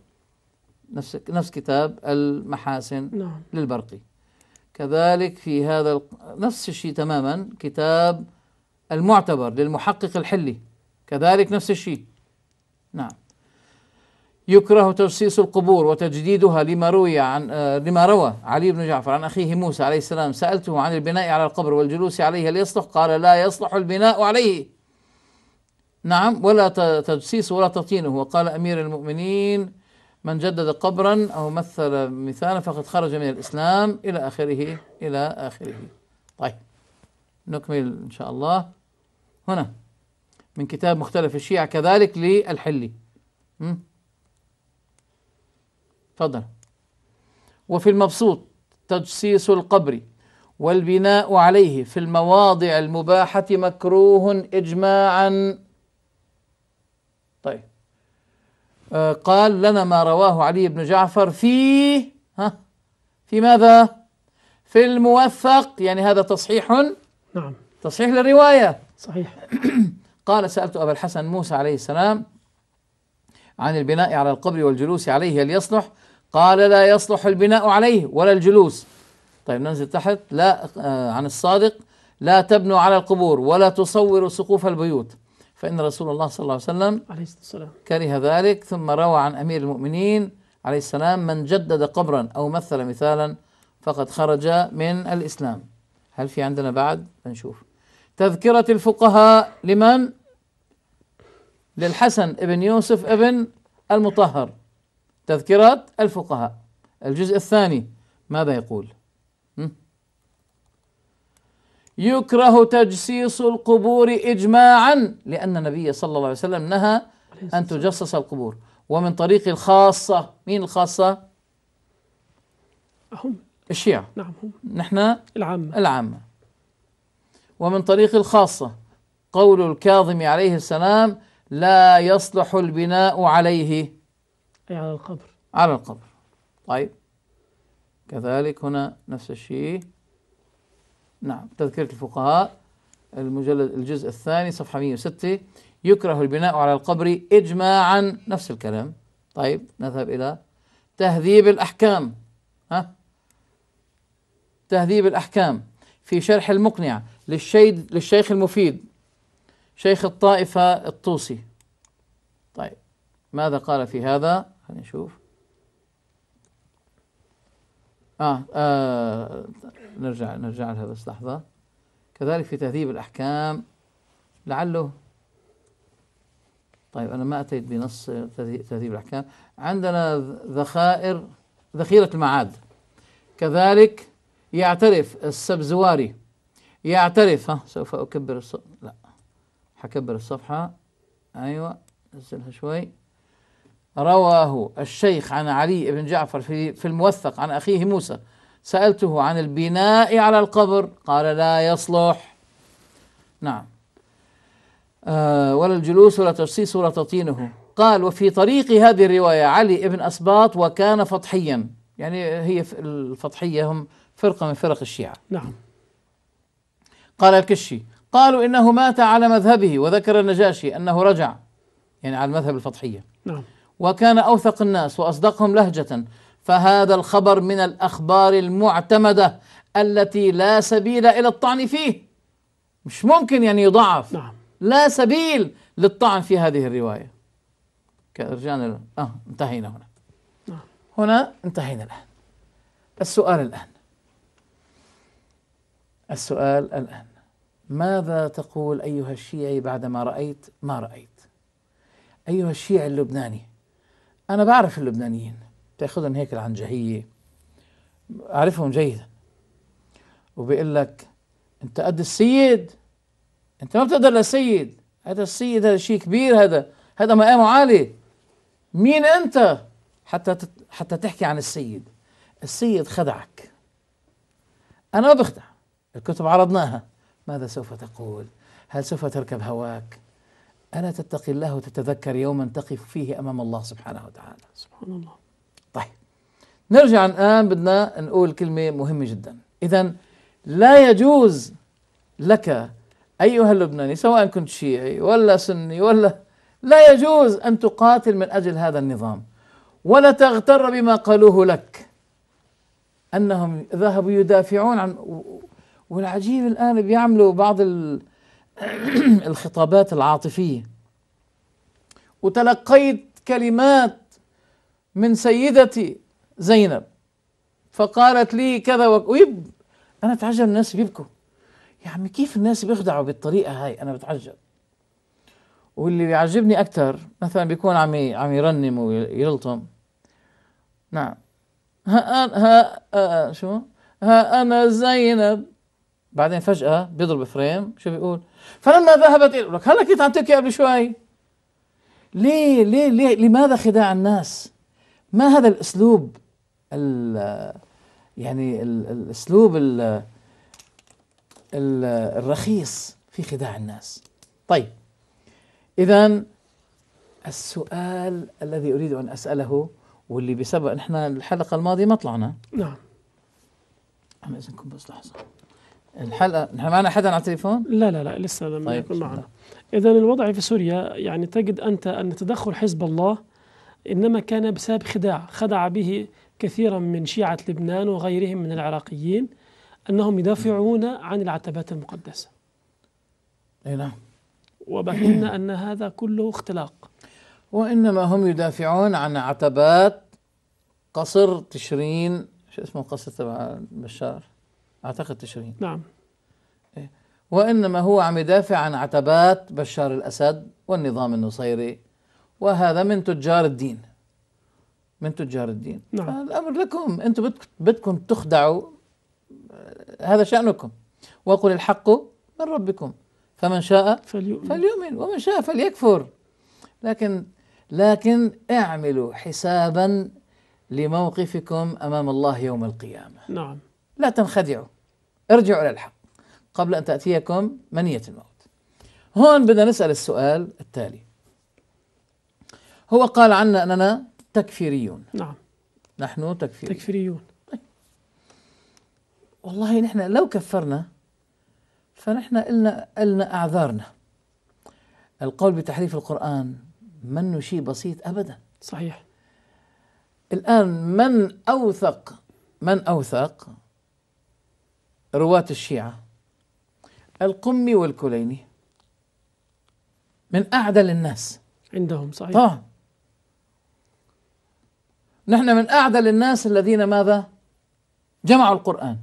نفس نفس كتاب المحاسن نعم. للبرقي كذلك في هذا نفس الشيء تماما كتاب المعتبر للمحقق الحلي كذلك نفس الشيء نعم يكره تجسيس القبور وتجديدها لما روي عن آه، لما روى علي بن جعفر عن اخيه موسى عليه السلام سالته عن البناء على القبر والجلوس عليه هل يصلح؟ قال لا يصلح البناء عليه. نعم ولا تجسيس ولا تطينه وقال امير المؤمنين من جدد قبرا او مثل مثالا فقد خرج من الاسلام الى اخره الى اخره. طيب نكمل ان شاء الله هنا من كتاب مختلف الشيعة كذلك للحلي. تفضل وفي المبسوط تجسيس القبر والبناء عليه في المواضع المباحة مكروه إجماعا طيب آه قال لنا ما رواه علي بن جعفر في ها في ماذا في الموثق يعني هذا تصحيح نعم تصحيح للرواية صحيح قال سألت أبا الحسن موسى عليه السلام عن البناء على القبر والجلوس عليه هل يصلح قال لا يصلح البناء عليه ولا الجلوس طيب ننزل تحت لا آه، عن الصادق لا تبنوا على القبور ولا تصوروا سقوف البيوت فإن رسول الله صلى الله عليه وسلم عليه السلام كره ذلك ثم روى عن أمير المؤمنين عليه السلام من جدد قبرا أو مثل مثالا فقد خرج من الإسلام هل في عندنا بعد نشوف تذكرة الفقهاء لمن للحسن ابن يوسف ابن المطهر تذكرة الفقهاء الجزء الثاني ماذا يقول يكره تجسيس القبور إجماعا لأن النبي صلى الله عليه وسلم نهى أن تجسس القبور ومن طريق الخاصة مين الخاصة؟ هم الشيعة نعم هم نحن العامة العامة ومن طريق الخاصة قول الكاظم عليه السلام لا يصلح البناء عليه على القبر على القبر طيب كذلك هنا نفس الشيء نعم تذكرة الفقهاء المجلد الجزء الثاني صفحة 106 يكره البناء على القبر إجماعا نفس الكلام طيب نذهب إلى تهذيب الأحكام ها تهذيب الأحكام في شرح المقنع للشيد للشيخ المفيد شيخ الطائفة الطوسي طيب ماذا قال في هذا؟ خلينا نشوف آه, آه نرجع نرجع لها بس لحظة كذلك في تهذيب الأحكام لعله طيب أنا ما أتيت بنص تهذيب الأحكام عندنا ذخائر ذخيرة المعاد كذلك يعترف السبزواري يعترف ها سوف أكبر الصفحة لا حكبر الصفحة أيوة نزلها شوي رواه الشيخ عن علي بن جعفر في, في الموثق عن أخيه موسى سألته عن البناء على القبر قال لا يصلح نعم آه ولا الجلوس ولا تجصيص ولا تطينه قال وفي طريق هذه الرواية علي بن أسباط وكان فطحيا يعني هي الفطحية هم فرقة من فرق الشيعة نعم قال الكشي قالوا إنه مات على مذهبه وذكر النجاشي أنه رجع يعني على المذهب الفطحية نعم وكان أوثق الناس وأصدقهم لهجة فهذا الخبر من الأخبار المعتمدة التي لا سبيل إلى الطعن فيه مش ممكن يعني يضعف نعم. لا سبيل للطعن في هذه الرواية رجعنا آه انتهينا هنا نعم. هنا انتهينا الآن السؤال الآن السؤال الآن ماذا تقول أيها الشيعي بعدما رأيت ما رأيت أيها الشيعي اللبناني أنا بعرف اللبنانيين بتاخذهم هيك العنجهية أعرفهم جيدا وبيقول لك أنت قد السيد أنت ما بتقدر للسيد هذا السيد هذا شيء كبير هذا هذا مقامه عالي مين أنت حتى تت... حتى تحكي عن السيد السيد خدعك أنا ما بخدع الكتب عرضناها ماذا سوف تقول هل سوف تركب هواك ألا تتقي الله وتتذكر يوما تقف فيه أمام الله سبحانه وتعالى سبحان الله طيب نرجع الآن بدنا نقول كلمة مهمة جدا إذا لا يجوز لك أيها اللبناني سواء كنت شيعي ولا سني ولا لا يجوز أن تقاتل من أجل هذا النظام ولا تغتر بما قالوه لك أنهم ذهبوا يدافعون عن والعجيب الآن بيعملوا بعض ال... الخطابات العاطفية وتلقيت كلمات من سيدتي زينب فقالت لي كذا ويب أنا أتعجب الناس بيبكوا يا عمي كيف الناس بيخدعوا بالطريقة هاي أنا بتعجب واللي بيعجبني أكثر مثلا بيكون عم عم يرنم ويلطم نعم ها أنا ها شو ها أنا زينب بعدين فجأة بيضرب فريم شو بيقول فلما ذهبت إلى لك هلا كنت عم تبكي قبل شوي ليه ليه ليه لماذا خداع الناس؟ ما هذا الاسلوب ال يعني الاسلوب ال الرخيص في خداع الناس. طيب اذا السؤال الذي اريد ان اساله واللي بسبب نحن الحلقه الماضيه ما طلعنا نعم عم اذنكم بس لحظه الحلقه نحن معنا حدا على التليفون؟ لا لا لا لسه لم طيب يكن معنا اذا الوضع في سوريا يعني تجد انت ان تدخل حزب الله انما كان بسبب خداع خدع به كثيرا من شيعه لبنان وغيرهم من العراقيين انهم يدافعون عن العتبات المقدسه. اي نعم. وبين ان هذا كله اختلاق. وانما هم يدافعون عن عتبات قصر تشرين شو اسمه القصر تبع بشار؟ أعتقد تشرين نعم إيه. وإنما هو عم يدافع عن عتبات بشار الأسد والنظام النصيري وهذا من تجار الدين من تجار الدين نعم. الأمر لكم أنتم بدكم تخدعوا آه، هذا شأنكم وقل الحق من ربكم فمن شاء فليؤمن, فليؤمن ومن شاء فليكفر لكن لكن اعملوا حسابا لموقفكم امام الله يوم القيامه. نعم. لا تنخدعوا ارجعوا إلى الحق قبل أن تأتيكم منية الموت هون بدنا نسأل السؤال التالي هو قال عنا أننا تكفيريون نعم نحن تكفيريون تكفيريون طيب. والله نحن لو كفرنا فنحن إلنا إلنا أعذارنا القول بتحريف القرآن منه شيء بسيط أبدا صحيح الآن من أوثق من أوثق رواة الشيعة القمي والكليني من أعدل الناس عندهم صحيح طبعا آه. نحن من أعدل الناس الذين ماذا جمعوا القرآن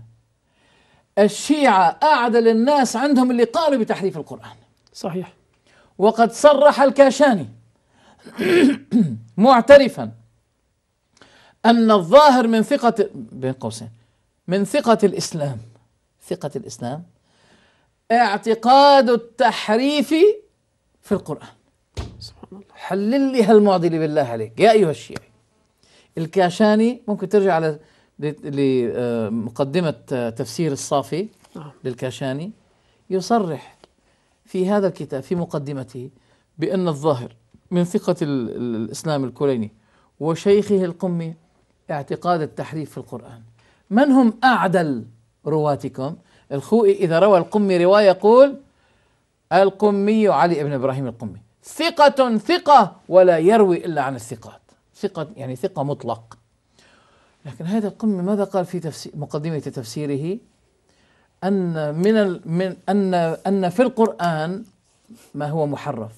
الشيعة أعدل الناس عندهم اللي قالوا بتحريف القرآن صحيح وقد صرح الكاشاني معترفا أن الظاهر من ثقة بين قوسين من ثقة الإسلام ثقة الإسلام اعتقاد التحريف في القرآن سبحان الله حلل لي هالمعضلة بالله عليك يا أيها الشيعي الكاشاني ممكن ترجع على لمقدمة تفسير الصافي نعم. للكاشاني يصرح في هذا الكتاب في مقدمته بأن الظاهر من ثقة الإسلام الكليني وشيخه القمي اعتقاد التحريف في القرآن من هم أعدل رواتكم الخوئي إذا روى القمي رواية يقول القمي علي بن إبراهيم القمي ثقة ثقة ولا يروي إلا عن الثقات ثقة يعني ثقة مطلق لكن هذا القمي ماذا قال في تفسير مقدمة تفسيره أن من من أن أن في القرآن ما هو محرف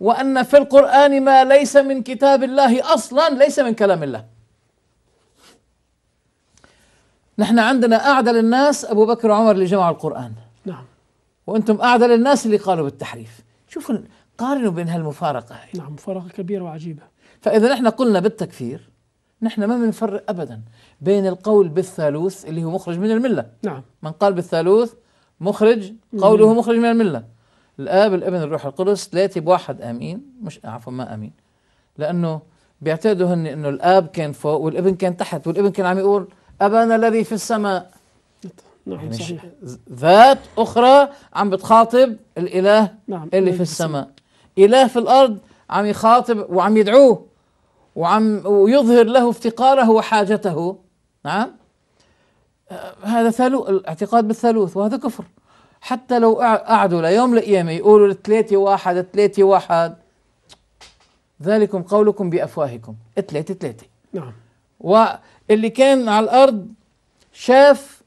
وأن في القرآن ما ليس من كتاب الله أصلا ليس من كلام الله نحن عندنا أعدل الناس أبو بكر وعمر اللي جمعوا القرآن نعم وأنتم أعدل الناس اللي قالوا بالتحريف شوفوا قارنوا بين هالمفارقة هي. نعم مفارقة كبيرة وعجيبة فإذا نحن قلنا بالتكفير نحن ما بنفرق أبدا بين القول بالثالوث اللي هو مخرج من الملة نعم من قال بالثالوث مخرج قوله مم. مخرج من الملة الآب الابن الروح القدس ثلاثة بواحد آمين مش عفوا ما آمين لأنه بيعتقدوا هن إنه الآب كان فوق والابن كان تحت والابن كان عم يقول أبانا الذي في السماء نعم يعني صحيح. ذات أخرى عم بتخاطب الإله نعم. اللي في السماء إله في الأرض عم يخاطب وعم يدعوه وعم ويظهر له افتقاره وحاجته نعم آه، هذا ثلو الاعتقاد بالثالوث وهذا كفر حتى لو قعدوا ليوم القيامة يقولوا الثلاثة واحد الثلاثة واحد ذلكم قولكم بأفواهكم الثلاثة ثلاثة نعم اللي كان على الأرض شاف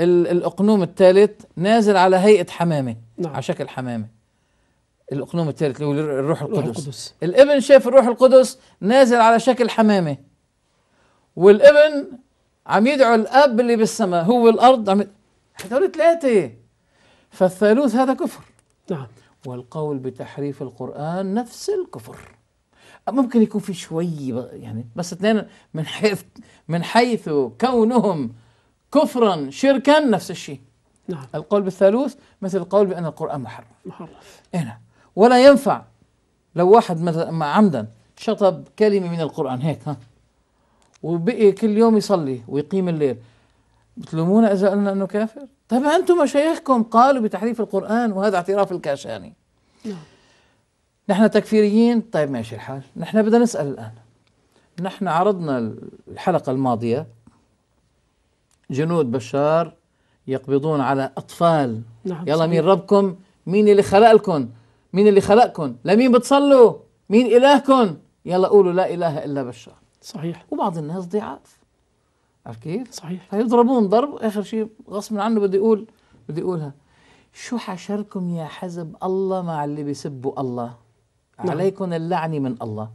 الأقنوم الثالث نازل على هيئة حمامة نعم. على شكل حمامة الأقنوم الثالث اللي هو الروح القدس. القدس الابن شاف الروح القدس نازل على شكل حمامة والابن عم يدعو الأب اللي بالسماء هو الأرض عم هدول ثلاثة فالثالوث هذا كفر نعم والقول بتحريف القرآن نفس الكفر ممكن يكون في شوي يعني بس اثنين من حيث من حيث كونهم كفرا شركا نفس الشيء نعم. القول بالثالوث مثل القول بأن القرآن محرم محرف هنا ولا ينفع لو واحد مثلا عمدا شطب كلمة من القرآن هيك ها وبقي كل يوم يصلي ويقيم الليل بتلومونا إذا قلنا أنه كافر طيب أنتم مشايخكم قالوا بتحريف القرآن وهذا اعتراف الكاشاني نعم. نحن تكفيريين طيب ماشي الحال نحن بدنا نسأل الآن نحن عرضنا الحلقة الماضية جنود بشار يقبضون على أطفال نعم يلا مين ربكم مين اللي خلقكم مين اللي خلقكم لمين بتصلوا مين إلهكم يلا قولوا لا إله إلا بشار صحيح وبعض الناس ضعاف عارف كيف؟ صحيح فيضربون طيب، ضرب آخر شيء غصب عنه بده يقول بده يقولها شو حشركم يا حزب الله مع اللي بيسبوا الله نعم. عليكم اللعنة من الله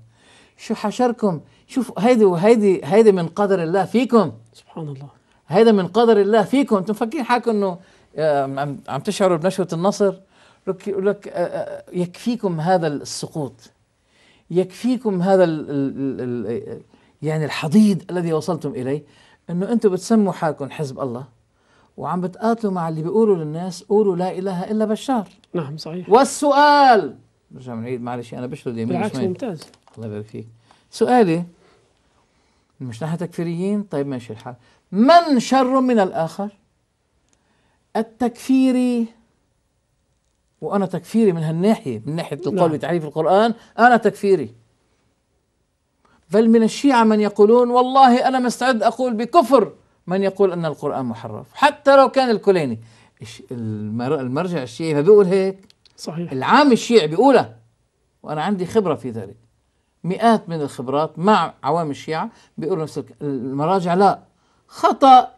شو حشركم شوف هيدي وهيدي هيدي من قدر الله فيكم سبحان الله هيدا من قدر الله فيكم انتم مفكرين حالكم انه آه، عم تشعروا بنشوة النصر لك لك آه، آه، يكفيكم هذا السقوط يكفيكم هذا الـ الـ يعني الحضيض الذي وصلتم اليه انه انتم بتسموا حالكم حزب الله وعم بتقاتلوا مع اللي بيقولوا للناس قولوا لا اله الا بشار نعم صحيح والسؤال برجع بنعيد معلش انا بشرد يمين بالعكس شمال. ممتاز الله يبارك فيك سؤالي مش نحن تكفيريين طيب ماشي الحال من شر من الاخر التكفيري وانا تكفيري من هالناحيه من ناحيه نعم. القول بتعريف القران انا تكفيري بل من الشيعه من يقولون والله انا مستعد اقول بكفر من يقول ان القران محرف حتى لو كان الكليني المرجع الشيعي ما بيقول هيك صحيح العام الشيعي بيقولها وانا عندي خبره في ذلك مئات من الخبرات مع عوام الشيعه بيقولوا نفس المراجع لا خطا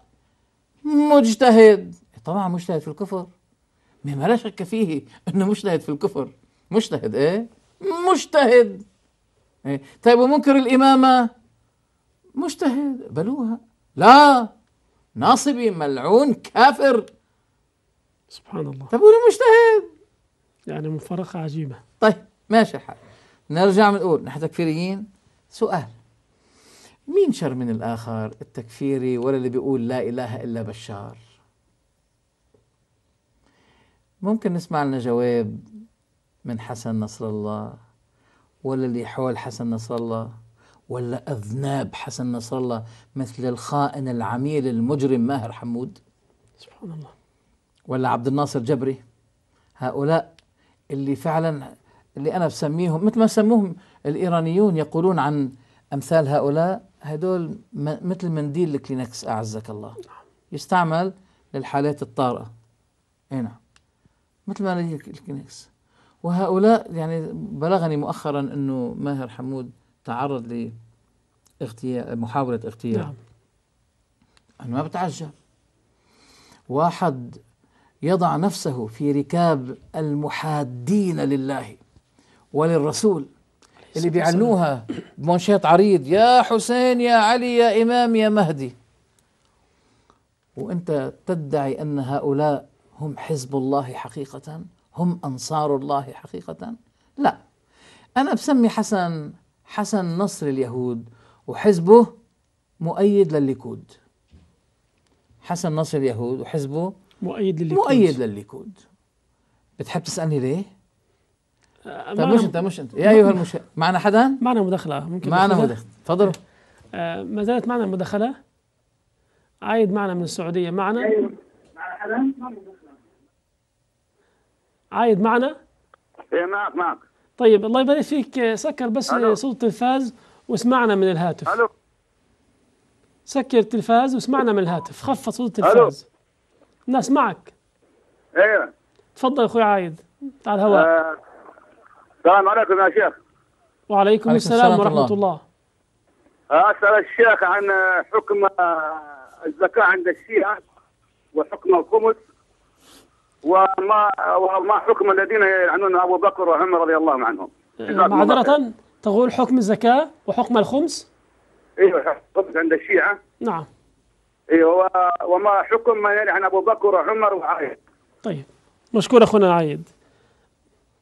مجتهد طبعا مجتهد في الكفر مما لا شك فيه انه مجتهد في الكفر مجتهد ايه مجتهد إيه؟ طيب ومنكر الامامه مجتهد بلوها لا ناصبي ملعون كافر سبحان الله طيب مجتهد يعني مفارقة عجيبة طيب ماشي الحال نرجع بنقول نحن تكفيريين سؤال مين شر من الآخر التكفيري ولا اللي بيقول لا إله إلا بشار ممكن نسمع لنا جواب من حسن نصر الله ولا اللي حول حسن نصر الله ولا أذناب حسن نصر الله مثل الخائن العميل المجرم ماهر حمود سبحان الله ولا عبد الناصر جبري هؤلاء اللي فعلا اللي أنا بسميهم مثل ما سموهم الإيرانيون يقولون عن أمثال هؤلاء هدول مثل منديل الكلينكس أعزك الله نعم. يستعمل للحالات الطارئة اي نعم مثل ما الكلينكس وهؤلاء يعني بلغني مؤخرا أنه ماهر حمود تعرض لاغتيال محاولة اغتيال نعم. أنا ما بتعجب واحد يضع نفسه في ركاب المحادين لله وللرسول اللي بيعنوها بمنشيط عريض يا حسين يا علي يا إمام يا مهدي وأنت تدعي أن هؤلاء هم حزب الله حقيقة هم أنصار الله حقيقة لا أنا بسمي حسن حسن نصر اليهود وحزبه مؤيد للليكود حسن نصر اليهود وحزبه مؤيد للليكود مؤيد للليكود بتحب تسالني ليه؟ آه، طيب مش انت مش انت يا ايها المشاهد معنا حدا؟ معنا مداخله ممكن معنا مداخله تفضلوا آه ما زالت معنا المداخله عايد معنا من السعوديه معنا أيوة. معنا عايد معنا؟ ايه معك معك طيب الله يبارك فيك سكر بس ألو. صوت التلفاز واسمعنا من الهاتف الو سكر التلفاز واسمعنا من الهاتف خفض صوت التلفاز ألو. نسمعك ايوه تفضل يا اخوي عايد على الهواء آه. السلام عليكم يا شيخ وعليكم السلام, السلام ورحمة الله, الله. أسأل الشيخ عن حكم آه، الزكاة عند الشيعة وحكم الخمس وما وما حكم الذين يلعنون أبو بكر وعمر رضي الله عنهم آه، معذرة تقول حكم الزكاة وحكم الخمس؟ أيوه الخمس عند الشيعة نعم ايوه وما حكم ما يلي عن ابو بكر وعمر وعايد طيب مشكور اخونا عايد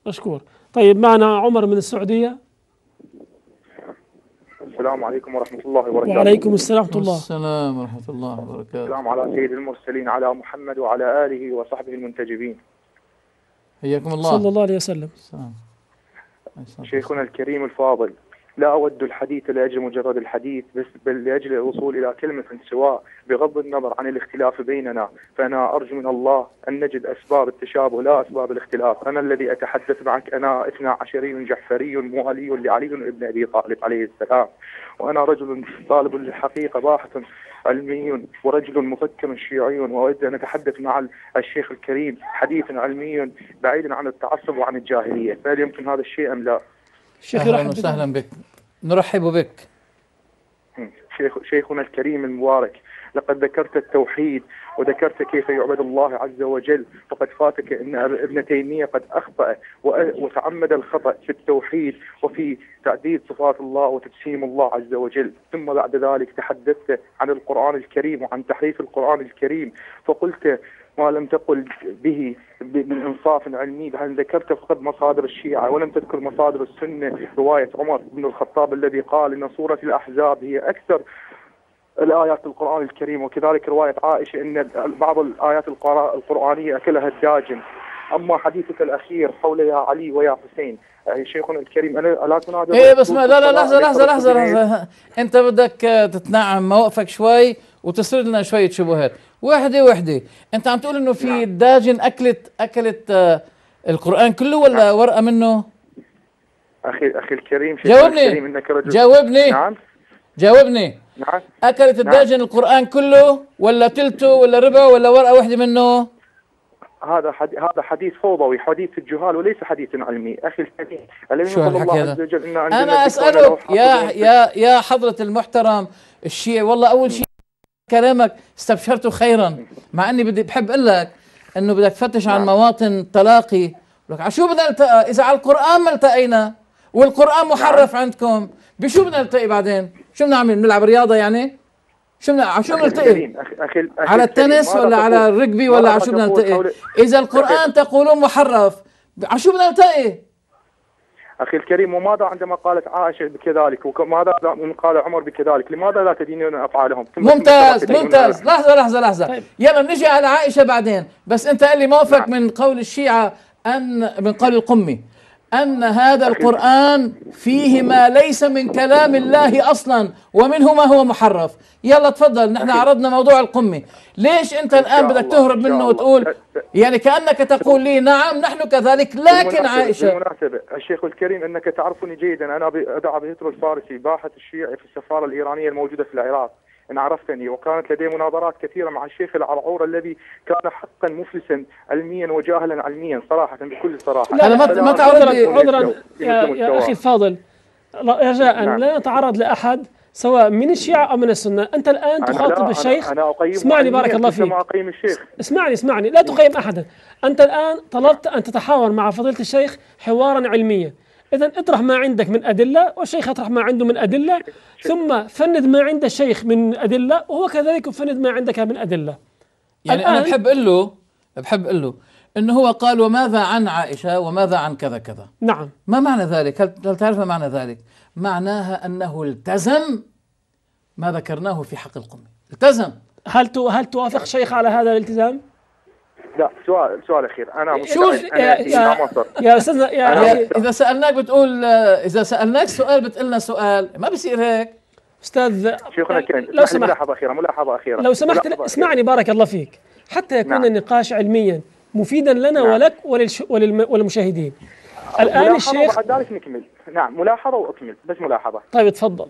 مشكور طيب معنا عمر من السعوديه السلام عليكم ورحمة الله وبركاته وعليكم السلام ورحمة الله السلام ورحمة الله وبركاته السلام على سيد المرسلين على محمد وعلى آله وصحبه المنتجبين حياكم الله صلى الله عليه وسلم السلام. شيخنا الكريم الفاضل لا أود الحديث لأجل مجرد الحديث بس بل لأجل الوصول إلى كلمة سواء بغض النظر عن الاختلاف بيننا فأنا أرجو من الله أن نجد أسباب التشابه لا أسباب الاختلاف أنا الذي أتحدث معك أنا اثنا عشري جحفري موالي لعلي بن أبي طالب عليه السلام وأنا رجل طالب للحقيقة باحث علمي ورجل مفكر شيعي وأود أن أتحدث مع الشيخ الكريم حديث علمي بعيدا عن التعصب وعن الجاهلية فهل يمكن هذا الشيء أم لا؟ شيخ أهلا وسهلا بك نرحب بك شيخ شيخنا الكريم المبارك لقد ذكرت التوحيد وذكرت كيف يعبد الله عز وجل فقد فاتك ان ابن تيميه قد اخطا وتعمد الخطا في التوحيد وفي تعديد صفات الله وتجسيم الله عز وجل ثم بعد ذلك تحدثت عن القران الكريم وعن تحريف القران الكريم فقلت ما لم تقل به من انصاف علمي بان ذكرت فقد مصادر الشيعه ولم تذكر مصادر السنه روايه عمر بن الخطاب الذي قال ان سوره الاحزاب هي اكثر الآيات القرآن الكريم وكذلك رواية عائشة أن بعض الآيات القرآنية أكلها الداجن أما حديثك الأخير حول يا علي ويا حسين شيخنا الكريم أنا لا تنادي إيه بس ما لا لا لحظة لحظة لحظة, لحظة, لحظة أنت بدك تتنعم موقفك شوي وتسرد لنا شوية شبهات وحده وحده انت عم تقول انه في نعم. داجن اكلت اكلت آه، القران كله ولا نعم. ورقه منه اخي اخي الكريم جاوبني الكريم انك رجل جاوبني نعم جاوبني نعم اكلت نعم. الداجن نعم. القران كله ولا تلته ولا ربعه ولا ورقه وحده منه هذا حديث هذا حديث فوضوي حديث الجهال وليس حديث علمي اخي الكريم شو يقول الله عز وجل ان انا اسالك يا يا يا حضره المحترم الشيعي والله اول شيء كلامك استبشرت خيرا مع اني بدي بحب اقول لك انه بدك تفتش عن نعم. مواطن طلاقي لك على شو بدنا نلتقى اذا على القران ما التقينا والقران محرف نعم. عندكم بشو بدنا نلتقي بعدين شو بنعمل بنلعب رياضه يعني شو بدنا على شو بنلتقي على التنس ولا على الركبي ولا على شو بدنا نلتقي اذا القران تقولون محرف على شو بدنا نلتقي أخي الكريم وماذا عندما قالت عائشة بكذلك وماذا قال عمر بكذلك لماذا لا تدينون أفعالهم ممتاز ممتاز لحظة لحظة لحظة طيب. يلا نجي على عائشة بعدين بس أنت قال لي موافق نعم. من قول الشيعة أن من قول القمي أن هذا القرآن فيه ما ليس من كلام الله أصلا ومنه ما هو محرف يلا تفضل نحن عرضنا موضوع القمة ليش أنت الآن بدك تهرب منه وتقول يعني كأنك تقول لي نعم نحن كذلك لكن عائشة بالمناسبة الشيخ الكريم أنك تعرفني جيدا أنا أدعى بهتر الفارسي باحث الشيعي في السفارة الإيرانية الموجودة في العراق إن عرفتني وكانت لدي مناظرات كثيرة مع الشيخ العرعور الذي كان حقا مفلسا علميا وجاهلا علميا صراحة بكل صراحة لا أنا ما ما تعرض عذرا يا, يا أخي الفاضل رجاء نعم. لا نتعرض لأحد سواء من الشيعة أو من السنة أنت الآن تخاطب الشيخ أنا, أقيم اسمعني بارك الله فيك أقيم الشيخ اسمعني اسمعني لا تقيم أحدا أنت الآن طلبت أن تتحاور مع فضيلة الشيخ حوارا علميا إذا اطرح ما عندك من أدلة والشيخ يطرح ما عنده من أدلة ثم فند ما عند الشيخ من أدلة وهو كذلك فند ما عندك من أدلة يعني أنا بحب أقول له بحب أقول له انه هو قال وماذا عن عائشه وماذا عن كذا كذا نعم ما معنى ذلك هل تعرف ما معنى ذلك معناها انه التزم ما ذكرناه في حق القمي التزم هل هل توافق شيخ على هذا الالتزام لا سؤال سؤال اخير انا إيه، شوف إيه، يا يا استاذنا يا اذا سالناك بتقول آه، اذا سالناك سؤال بتقلنا سؤال ما بصير هيك استاذ شيخنا طيب، لو سمحت ملاحظه اخيره ملاحظه اخيره لو سمحت اسمعني بارك الله فيك حتى يكون نعم. النقاش علميا مفيدا لنا نعم. ولك وللش وللم وللمشاهدين الان الشيخ بعد ذلك نكمل نعم ملاحظه واكمل بس ملاحظه طيب تفضل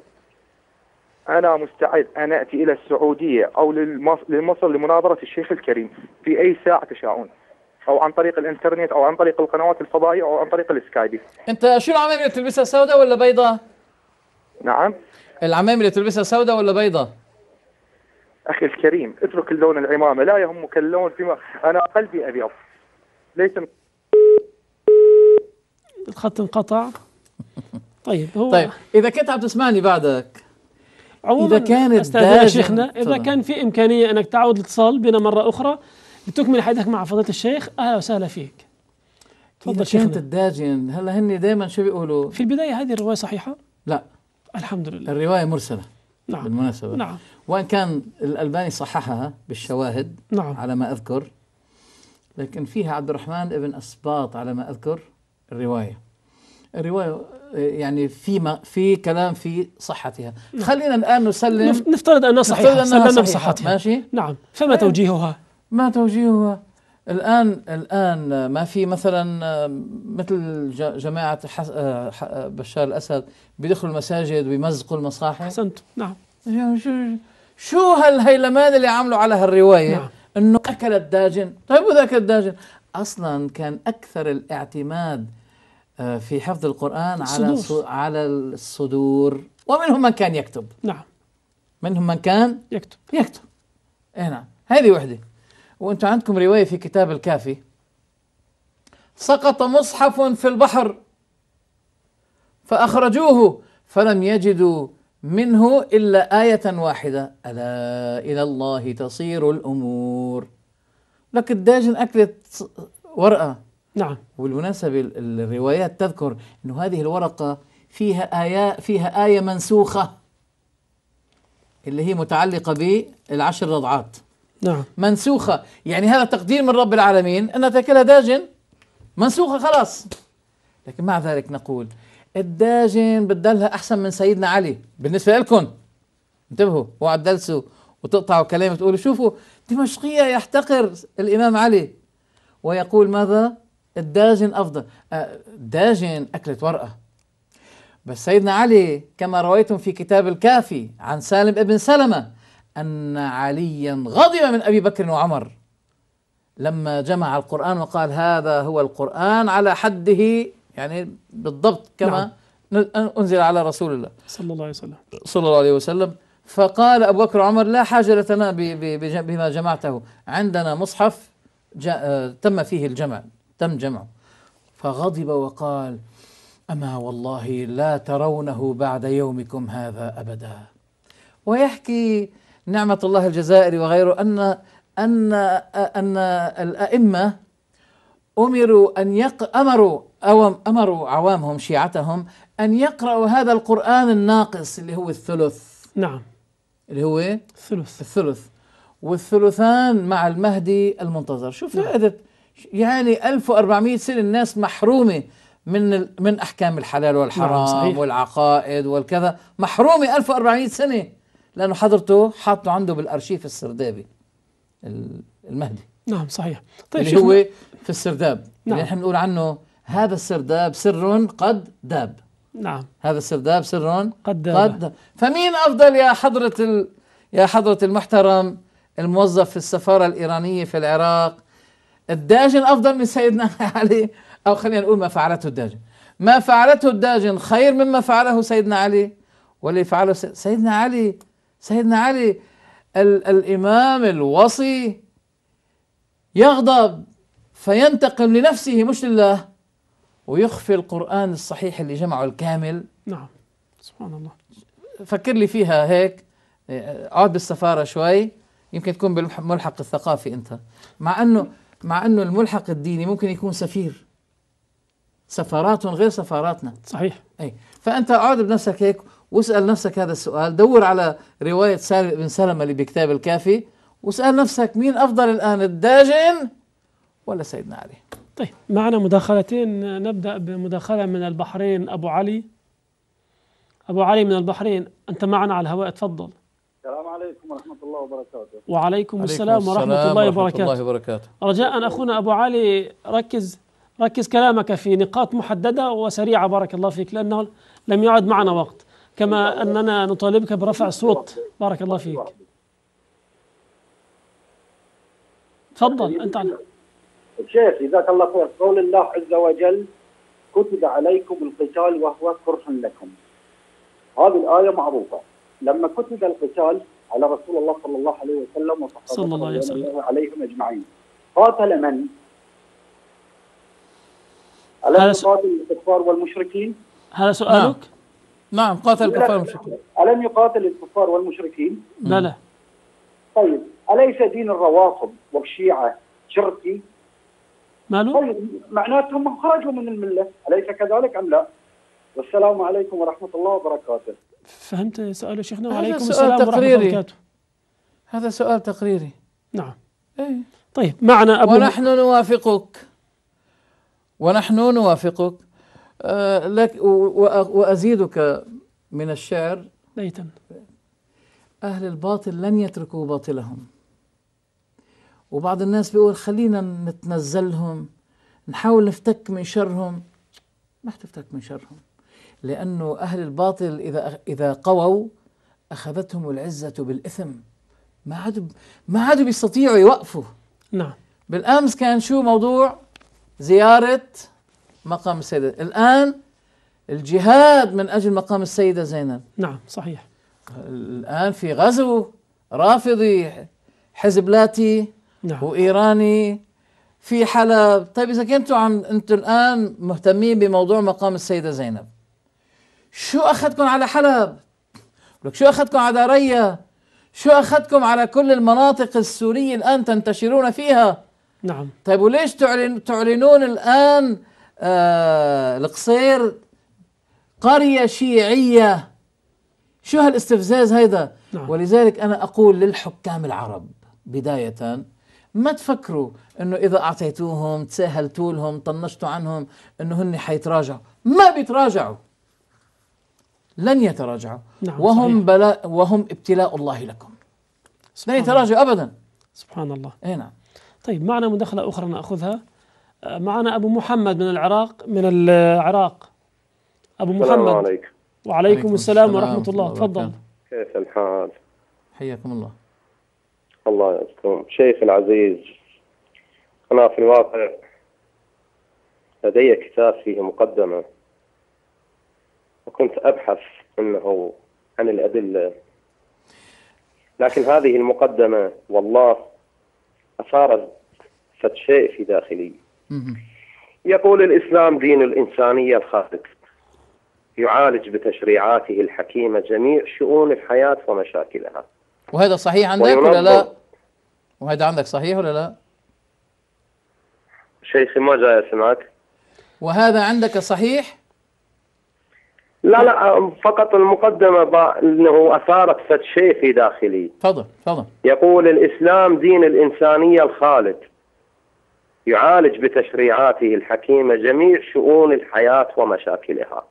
أنا مستعد أن أتي إلى السعودية أو لمصر لمناظرة الشيخ الكريم في أي ساعة تشاءون أو عن طريق الإنترنت أو عن طريق القنوات الفضائية أو عن طريق السكايبي أنت شو العمامة اللي بتلبسها سوداء ولا بيضاء؟ نعم العمامة اللي بتلبسها سوداء ولا بيضاء؟ أخي الكريم اترك اللون العمامة لا يهمك اللون فيما أنا قلبي أبيض ليس الخط انقطع طيب هو طيب إذا كنت عم تسمعني بعدك عموما اذا كانت استاذنا شيخنا اذا طبعا. كان في امكانيه انك تعود الاتصال بنا مره اخرى لتكمل حديثك مع فضيله الشيخ اهلا وسهلا فيك تفضل شيخنا كانت الداجن هلا هن دائما شو بيقولوا في البدايه هذه الروايه صحيحه؟ لا الحمد لله الروايه مرسله نعم بالمناسبه نعم وان كان الالباني صححها بالشواهد نعم على ما اذكر لكن فيها عبد الرحمن ابن اسباط على ما اذكر الروايه الروايه يعني في في كلام في صحتها نعم. خلينا الان نسلم نفترض انها صحيحه نفترض أنها صحيحه, صحيحة. ماشي نعم فما طيب. توجيهها ما توجيهها الان الان ما في مثلا مثل جماعه آه، آه، بشار الاسد بيدخلوا المساجد ويمزقوا المصاحف احسنت نعم شو شو هالهيلمان اللي عملوا على هالروايه نعم. انه اكل الداجن طيب وذاك الداجن اصلا كان اكثر الاعتماد آه، في حفظ القرآن على على الصدور ومنهم من كان يكتب نعم منهم من كان يكتب يكتب اي نعم هذه وحدة وأنتم عندكم رواية في كتاب الكافي سقط مصحف في البحر فأخرجوه فلم يجدوا منه إلا آية واحدة ألا إلى الله تصير الأمور لك الداجن أكلت ورقة نعم وبالمناسبة الروايات تذكر أنه هذه الورقة فيها آية فيها آية منسوخة اللي هي متعلقة بالعشر رضعات نعم منسوخة يعني هذا تقدير من رب العالمين أن تأكلها داجن منسوخة خلاص لكن مع ذلك نقول الداجن بدلها أحسن من سيدنا علي بالنسبة لكم انتبهوا اوعى تدلسوا وتقطعوا كلامي وتقولوا شوفوا دمشقية يحتقر الإمام علي ويقول ماذا الداجن أفضل آه، داجن أكلة ورقة بس سيدنا علي كما رويتم في كتاب الكافي عن سالم ابن سلمة أن عليا غضب من أبي بكر وعمر لما جمع القرآن وقال هذا هو القرآن على حده يعني بالضبط كما نعم. أنزل على رسول الله صلى الله عليه وسلم صلى الله عليه وسلم فقال أبو بكر وعمر لا حاجة لنا بما جمعته عندنا مصحف آه، تم فيه الجمع تم جمعه فغضب وقال أما والله لا ترونه بعد يومكم هذا أبدا ويحكي نعمة الله الجزائري وغيره أن أن أن الأئمة أمروا أن يق أمروا أو أمروا عوامهم شيعتهم أن يقرأوا هذا القرآن الناقص اللي هو الثلث نعم اللي هو الثلث الثلث والثلثان مع المهدي المنتظر شوف فائدة نعم. يعني 1400 سنة الناس محرومة من من أحكام الحلال نعم، والحرام نعم والعقائد والكذا محرومة 1400 سنة لأنه حضرته حاطه عنده بالأرشيف السردابي المهدي نعم صحيح طيب اللي هو في السرداب نعم. اللي نحن بنقول عنه هذا السرداب سر قد داب نعم هذا السرداب سر قد داب قد فمين أفضل يا حضرة ال... يا حضرة المحترم الموظف في السفارة الإيرانية في العراق الداجن أفضل من سيدنا علي أو خلينا نقول ما فعلته الداجن ما فعلته الداجن خير مما فعله سيدنا علي واللي فعله سيدنا علي سيدنا علي ال الإمام الوصي يغضب فينتقم لنفسه مش لله ويخفي القرآن الصحيح اللي جمعه الكامل نعم سبحان الله فكر لي فيها هيك آه، آه، اقعد بالسفارة شوي يمكن تكون بالملحق الثقافي أنت مع أنه مع أنه الملحق الديني ممكن يكون سفير سفرات غير سفاراتنا صحيح أي فأنت اقعد بنفسك هيك واسأل نفسك هذا السؤال دور على رواية سالم بن سلمة اللي بكتاب الكافي واسأل نفسك مين أفضل الآن الداجن ولا سيدنا علي طيب معنا مداخلتين نبدأ بمداخلة من البحرين أبو علي أبو علي من البحرين أنت معنا على الهواء تفضل السلام عليكم ورحمة الله وبركاته وعليكم السلام, السلام ورحمة الله وبركاته, الله وبركاته رجاء أخونا أبو علي ركز ركز كلامك في نقاط محددة وسريعة بارك الله فيك لأنه لم يعد معنا وقت كما أننا نطالبك برفع صوت بارك الله فيك تفضل أنت على شيخ جزاك الله خير قول الله عز وجل كتب عليكم القتال وهو كره لكم هذه الآية معروفة لما كتب القتال على رسول الله صلى الله عليه وسلم وصحبه صلى الله عليه وسلم عليهم اجمعين قاتل من؟ ألم يقاتل الكفار والمشركين؟ هذا سؤالك؟ نعم, نعم قاتل الكفار والمشركين ألم يقاتل الكفار والمشركين؟ لا لا طيب أليس دين الروافض والشيعة شركي؟ ماله؟ طيب معناته هم خرجوا من الملة أليس كذلك أم لا؟ والسلام عليكم ورحمة الله وبركاته فهمت سؤال شيخنا وعليكم السلام تقريري. ورحمة الله وبركاته هذا سؤال تقريري نعم إيه؟ طيب معنا أبو ونحن نوافقك ونحن نوافقك آه، لك وأزيدك من الشعر ليتا أهل الباطل لن يتركوا باطلهم وبعض الناس بيقول خلينا نتنزلهم نحاول نفتك من شرهم ما تفتك من شرهم لأنه أهل الباطل إذا إذا قووا أخذتهم العزة بالإثم ما عادوا ما عادوا بيستطيعوا يوقفوا نعم بالأمس كان شو موضوع زيارة مقام السيدة الآن الجهاد من أجل مقام السيدة زينب نعم صحيح الآن في غزو رافضي حزبلاتي نعم. وإيراني في حلب طيب إذا كنتوا عم أنتم الآن مهتمين بموضوع مقام السيدة زينب شو أخذكم على حلب لك شو أخذكم على ريا شو أخذكم على كل المناطق السورية الآن تنتشرون فيها نعم طيب وليش تعلن تعلنون الآن آه القصير قرية شيعية شو هالاستفزاز هيدا نعم. ولذلك أنا أقول للحكام العرب بداية ما تفكروا انه اذا اعطيتوهم تساهلتوا لهم طنشتوا عنهم انه هن حيتراجعوا ما بيتراجعوا لن يتراجعوا نعم وهم صحيح. بلاء وهم ابتلاء الله لكم لن يتراجعوا ابدا سبحان الله اي نعم طيب معنا مداخله اخرى ناخذها آه، معنا ابو محمد من العراق من العراق ابو محمد السلام عليكم وعليكم السلام, السلام ورحمه الله تفضل كيف الحال حياكم الله الله يستر شيخ العزيز انا في الواقع لدي كتاب فيه مقدمه وكنت أبحث أنه عن الأدلة لكن هذه المقدمة والله أثارت فد شيء في داخلي يقول الإسلام دين الإنسانية الخالق يعالج بتشريعاته الحكيمة جميع شؤون الحياة ومشاكلها وهذا صحيح عندك ولا لا؟ وهذا عندك صحيح ولا لا؟ شيخي ما جاي أسمعك وهذا عندك صحيح؟ لا لا فقط المقدمة أنه أثارت فت شيء في داخلي تفضل تفضل يقول الإسلام دين الإنسانية الخالد يعالج بتشريعاته الحكيمة جميع شؤون الحياة ومشاكلها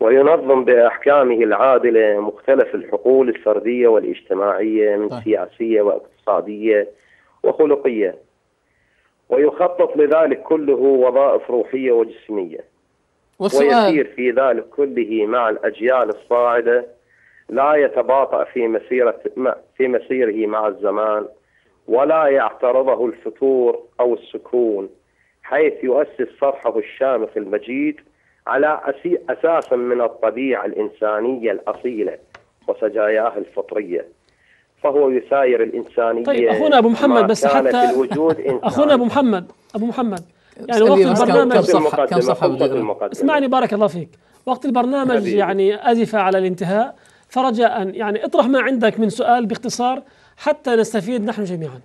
وينظم بأحكامه العادلة مختلف الحقول الفردية والاجتماعية من طيب. سياسية واقتصادية وخلقية ويخطط لذلك كله وظائف روحية وجسمية والسؤال ويسير في ذلك كله مع الأجيال الصاعدة لا يتباطأ في مسيرة في مسيره مع الزمان ولا يعترضه الفتور أو السكون حيث يؤسس صرحه الشامخ المجيد على أساس من الطبيعة الإنسانية الأصيلة وسجاياه الفطرية فهو يساير الإنسانية طيب أخونا أبو محمد بس حتى الوجود أخونا أبو محمد أبو محمد يعني وقت البرنامج كم صفحه كم صفحه اسمعني بارك الله فيك وقت البرنامج يعني ازف على الانتهاء فرجاء يعني اطرح ما عندك من سؤال باختصار حتى نستفيد نحن جميعا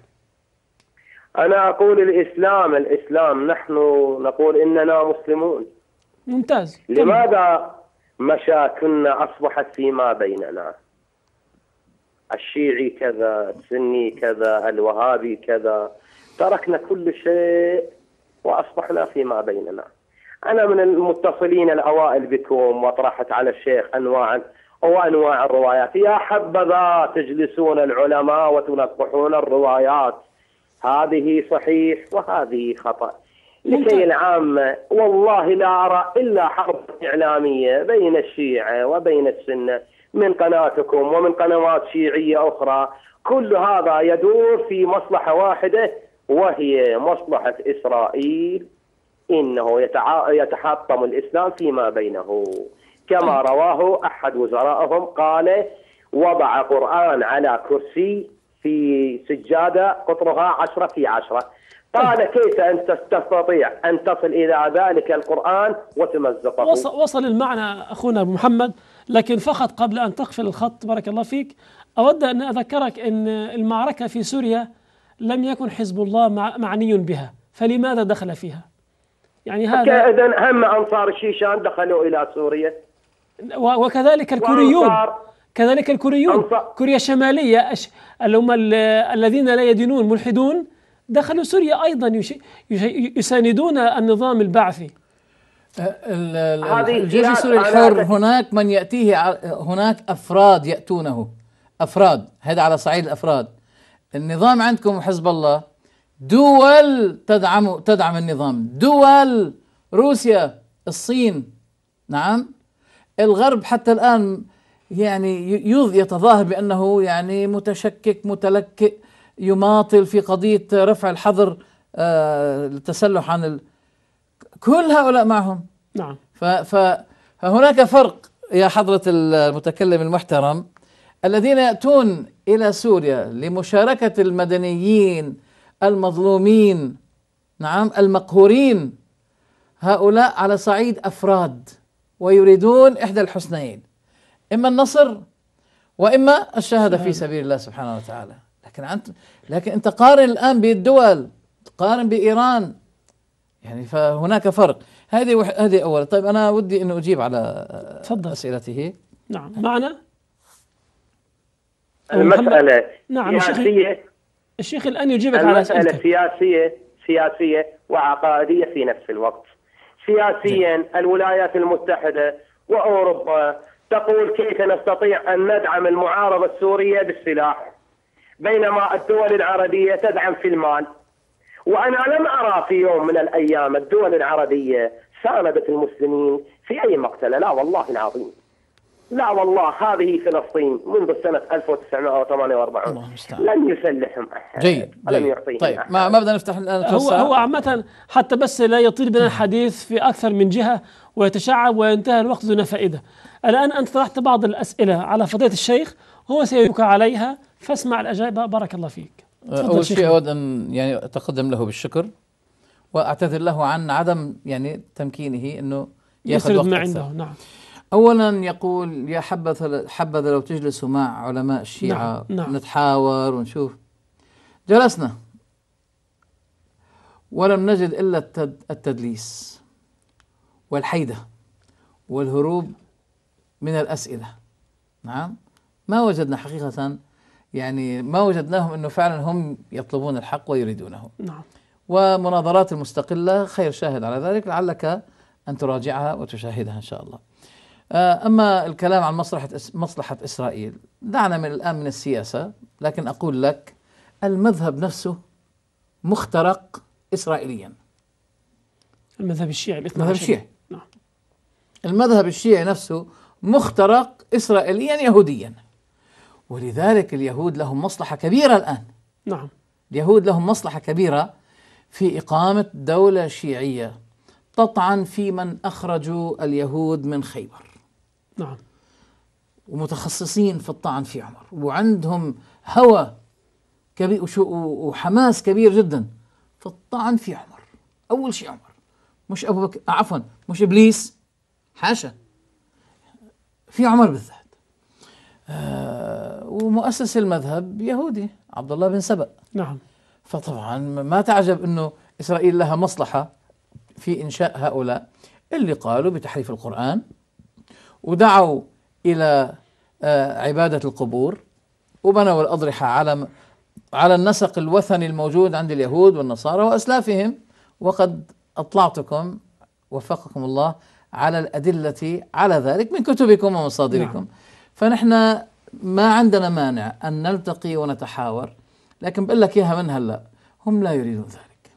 أنا أقول الإسلام الإسلام نحن نقول إننا مسلمون ممتاز لماذا مشاكلنا أصبحت فيما بيننا الشيعي كذا السني كذا الوهابي كذا تركنا كل شيء وأصبحنا فيما بيننا أنا من المتصلين الأوائل بكم وطرحت على الشيخ أنواعا وأنواع الروايات يا حبذا تجلسون العلماء وتنقحون الروايات هذه صحيح وهذه خطأ لكي العامة والله لا أرى إلا حرب إعلامية بين الشيعة وبين السنة من قناتكم ومن قنوات شيعية أخرى كل هذا يدور في مصلحة واحدة وهي مصلحة إسرائيل إنه يتحطم الإسلام فيما بينه كما طيب. رواه أحد وزرائهم قال وضع قرآن على كرسي في سجادة قطرها عشرة في عشرة طيب. قال كيف أن تستطيع أن تصل إلى ذلك القرآن وتمزقه وصل المعنى أخونا أبو محمد لكن فقط قبل أن تقفل الخط بارك الله فيك أود أن أذكرك أن المعركة في سوريا لم يكن حزب الله معني بها فلماذا دخل فيها يعني هذا إذا هم أنصار الشيشان دخلوا إلى سوريا وكذلك الكوريون كذلك الكوريون كوريا الشمالية اللي هم الذين لا يدينون ملحدون دخلوا سوريا أيضا يساندون النظام البعثي أه، الجيش السوري الحر هناك من يأتيه هناك أفراد يأتونه أفراد هذا على صعيد الأفراد النظام عندكم وحزب الله دول تدعم تدعم النظام دول روسيا الصين نعم الغرب حتى الآن يعني يتظاهر بأنه يعني متشكك متلكئ يماطل في قضية رفع الحظر آه، التسلح عن ال... كل هؤلاء معهم نعم ف... فهناك فرق يا حضرة المتكلم المحترم الذين يأتون إلى سوريا لمشاركة المدنيين المظلومين نعم المقهورين هؤلاء على صعيد أفراد ويريدون إحدى الحسنين إما النصر وإما الشهادة في سبيل الله سبحانه وتعالى لكن أنت لكن أنت قارن الآن بالدول قارن بإيران يعني فهناك فرق هذه هذه أولا طيب أنا ودي أن أجيب على تفضل أسئلته نعم معنا المسألة نعم سياسية الشيخ الآن يجيبك على المسألة سياسية سياسية وعقائدية في نفس الوقت سياسيا نعم. الولايات المتحدة وأوروبا تقول كيف نستطيع أن ندعم المعارضة السورية بالسلاح بينما الدول العربية تدعم في المال وأنا لم أرى في يوم من الأيام الدول العربية ساندت المسلمين في أي مقتلة لا والله العظيم لا والله هذه فلسطين منذ سنة 1948 الله لن يسلحهم أحد جيد, لن يعطيهم طيب أحد. ما بدنا نفتح الآن هو هو عامة حتى بس لا يطيل بنا الحديث في أكثر من جهة ويتشعب وينتهي الوقت دون فائدة الآن أنت طرحت بعض الأسئلة على فضيلة الشيخ هو سيجيبك عليها فاسمع الأجابة بارك الله فيك أه، أول شيء أود أن يعني أتقدم له بالشكر وأعتذر له عن عدم يعني تمكينه أنه يأخذ وقت ما عنده نعم اولا يقول يا حبذا حبذا لو تجلسوا مع علماء الشيعه نعم. نعم. نتحاور ونشوف جلسنا ولم نجد الا التدليس والحيده والهروب من الاسئله نعم ما وجدنا حقيقه يعني ما وجدناهم انه فعلا هم يطلبون الحق ويريدونه نعم ومناظرات المستقله خير شاهد على ذلك لعلك ان تراجعها وتشاهدها ان شاء الله آه، أما الكلام عن مصلحة مصلحة إسرائيل دعنا من الآن من السياسة لكن أقول لك المذهب نفسه مخترق إسرائيليا المذهب الشيعي المذهب الشيعي نعم المذهب الشيعي نفسه مخترق إسرائيليا يهوديا ولذلك اليهود لهم مصلحة كبيرة الآن نعم اليهود لهم مصلحة كبيرة في إقامة دولة شيعية تطعن في من أخرجوا اليهود من خيبر نعم ومتخصصين في الطعن في عمر وعندهم هوى كبير وحماس كبير جدا في الطعن في عمر اول شيء عمر مش ابو بكر عفوا مش ابليس حاشا في عمر بالذات آه ومؤسس المذهب يهودي عبد الله بن سبأ نعم فطبعا ما تعجب انه اسرائيل لها مصلحه في انشاء هؤلاء اللي قالوا بتحريف القران ودعوا إلى آه، عبادة القبور وبنوا الأضرحة على على النسق الوثني الموجود عند اليهود والنصارى وأسلافهم وقد أطلعتكم وفقكم الله على الأدلة على ذلك من كتبكم ومصادركم نعم. فنحن ما عندنا مانع أن نلتقي ونتحاور لكن بقول لك إياها من هلا هم لا يريدون ذلك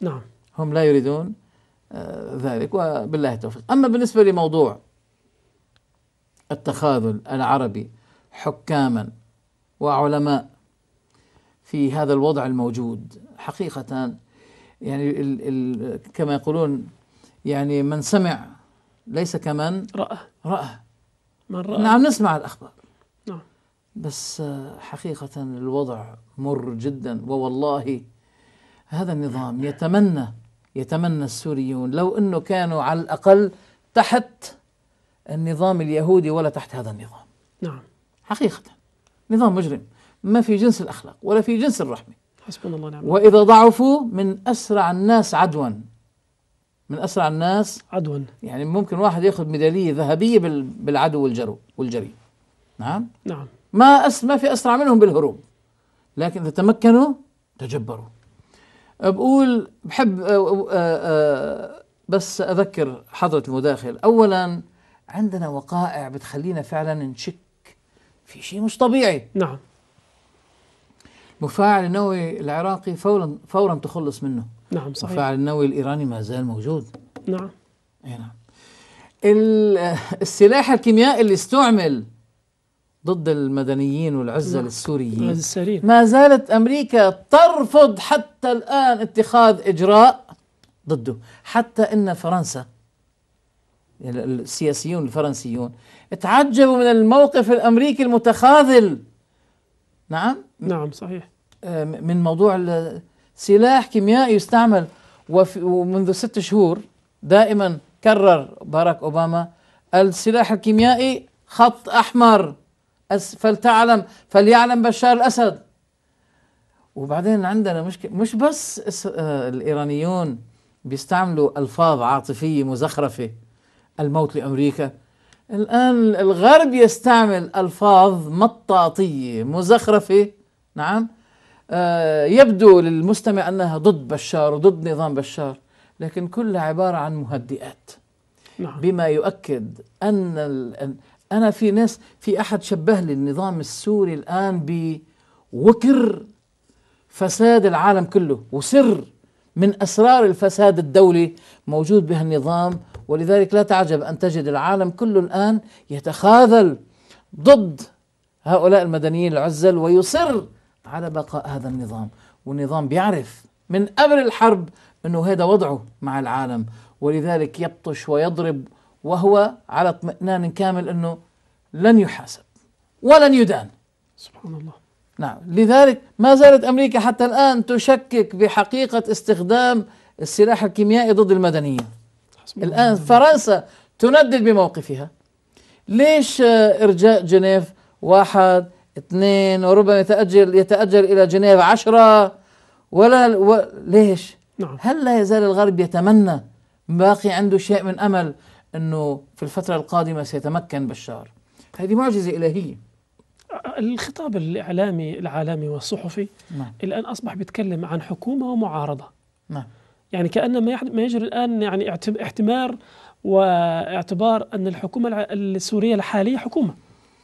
نعم هم لا يريدون آه، ذلك وبالله التوفيق أما بالنسبة لموضوع التخاذل العربي حكاما وعلماء في هذا الوضع الموجود حقيقة يعني ال ال كما يقولون يعني من سمع ليس كمن رأى رأى من رأى نعم نسمع الأخبار نعم بس حقيقة الوضع مر جدا ووالله هذا النظام يتمنى يتمنى السوريون لو أنه كانوا على الأقل تحت النظام اليهودي ولا تحت هذا النظام نعم حقيقة نظام مجرم ما في جنس الأخلاق ولا في جنس الرحمة حسبنا الله نعم وإذا ضعفوا من أسرع الناس عدوا من أسرع الناس عدوا يعني ممكن واحد يأخذ ميدالية ذهبية بالعدو والجرو والجري نعم نعم ما أس ما في أسرع منهم بالهروب لكن إذا تمكنوا تجبروا بقول بحب أه أه أه بس أذكر حضرة المداخل أولا عندنا وقائع بتخلينا فعلا نشك في شيء مش طبيعي نعم مفاعل النووي العراقي فورا فورا تخلص منه نعم صحيح مفاعل النووي الايراني ما زال موجود نعم اي نعم السلاح الكيميائي اللي استعمل ضد المدنيين والعزة نعم. السوريين ما زالت أمريكا ترفض حتى الآن اتخاذ إجراء ضده حتى أن فرنسا السياسيون الفرنسيون تعجبوا من الموقف الامريكي المتخاذل نعم نعم صحيح آه، من موضوع سلاح كيميائي يستعمل ومنذ ست شهور دائما كرر باراك اوباما السلاح الكيميائي خط احمر فلتعلم فليعلم بشار الاسد وبعدين عندنا مشكله مش بس آه، الايرانيون بيستعملوا الفاظ عاطفيه مزخرفه الموت لأمريكا الآن الغرب يستعمل ألفاظ مطاطية مزخرفة نعم آه، يبدو للمستمع أنها ضد بشار وضد نظام بشار لكن كلها عبارة عن مهدئات نعم. بما يؤكد أن أنا في ناس في أحد شبه لي النظام السوري الآن بوكر فساد العالم كله وسر من اسرار الفساد الدولي موجود بها النظام ولذلك لا تعجب ان تجد العالم كله الان يتخاذل ضد هؤلاء المدنيين العزل ويصر على بقاء هذا النظام والنظام بيعرف من قبل الحرب انه هذا وضعه مع العالم ولذلك يبطش ويضرب وهو على اطمئنان كامل انه لن يحاسب ولن يدان سبحان الله نعم لذلك ما زالت أمريكا حتى الآن تشكك بحقيقة استخدام السلاح الكيميائي ضد المدنيين الآن فرنسا تندد بموقفها ليش إرجاء جنيف واحد اثنين وربما يتأجل يتأجل إلى جنيف عشرة ولا و... ليش نعم. هل لا يزال الغرب يتمنى باقي عنده شيء من أمل أنه في الفترة القادمة سيتمكن بشار هذه معجزة إلهية الخطاب الإعلامي العالمي والصحفي نعم. الآن أصبح بيتكلم عن حكومة ومعارضة نعم. يعني كأن ما يجري الآن يعني احتمار واعتبار أن الحكومة السورية الحالية حكومة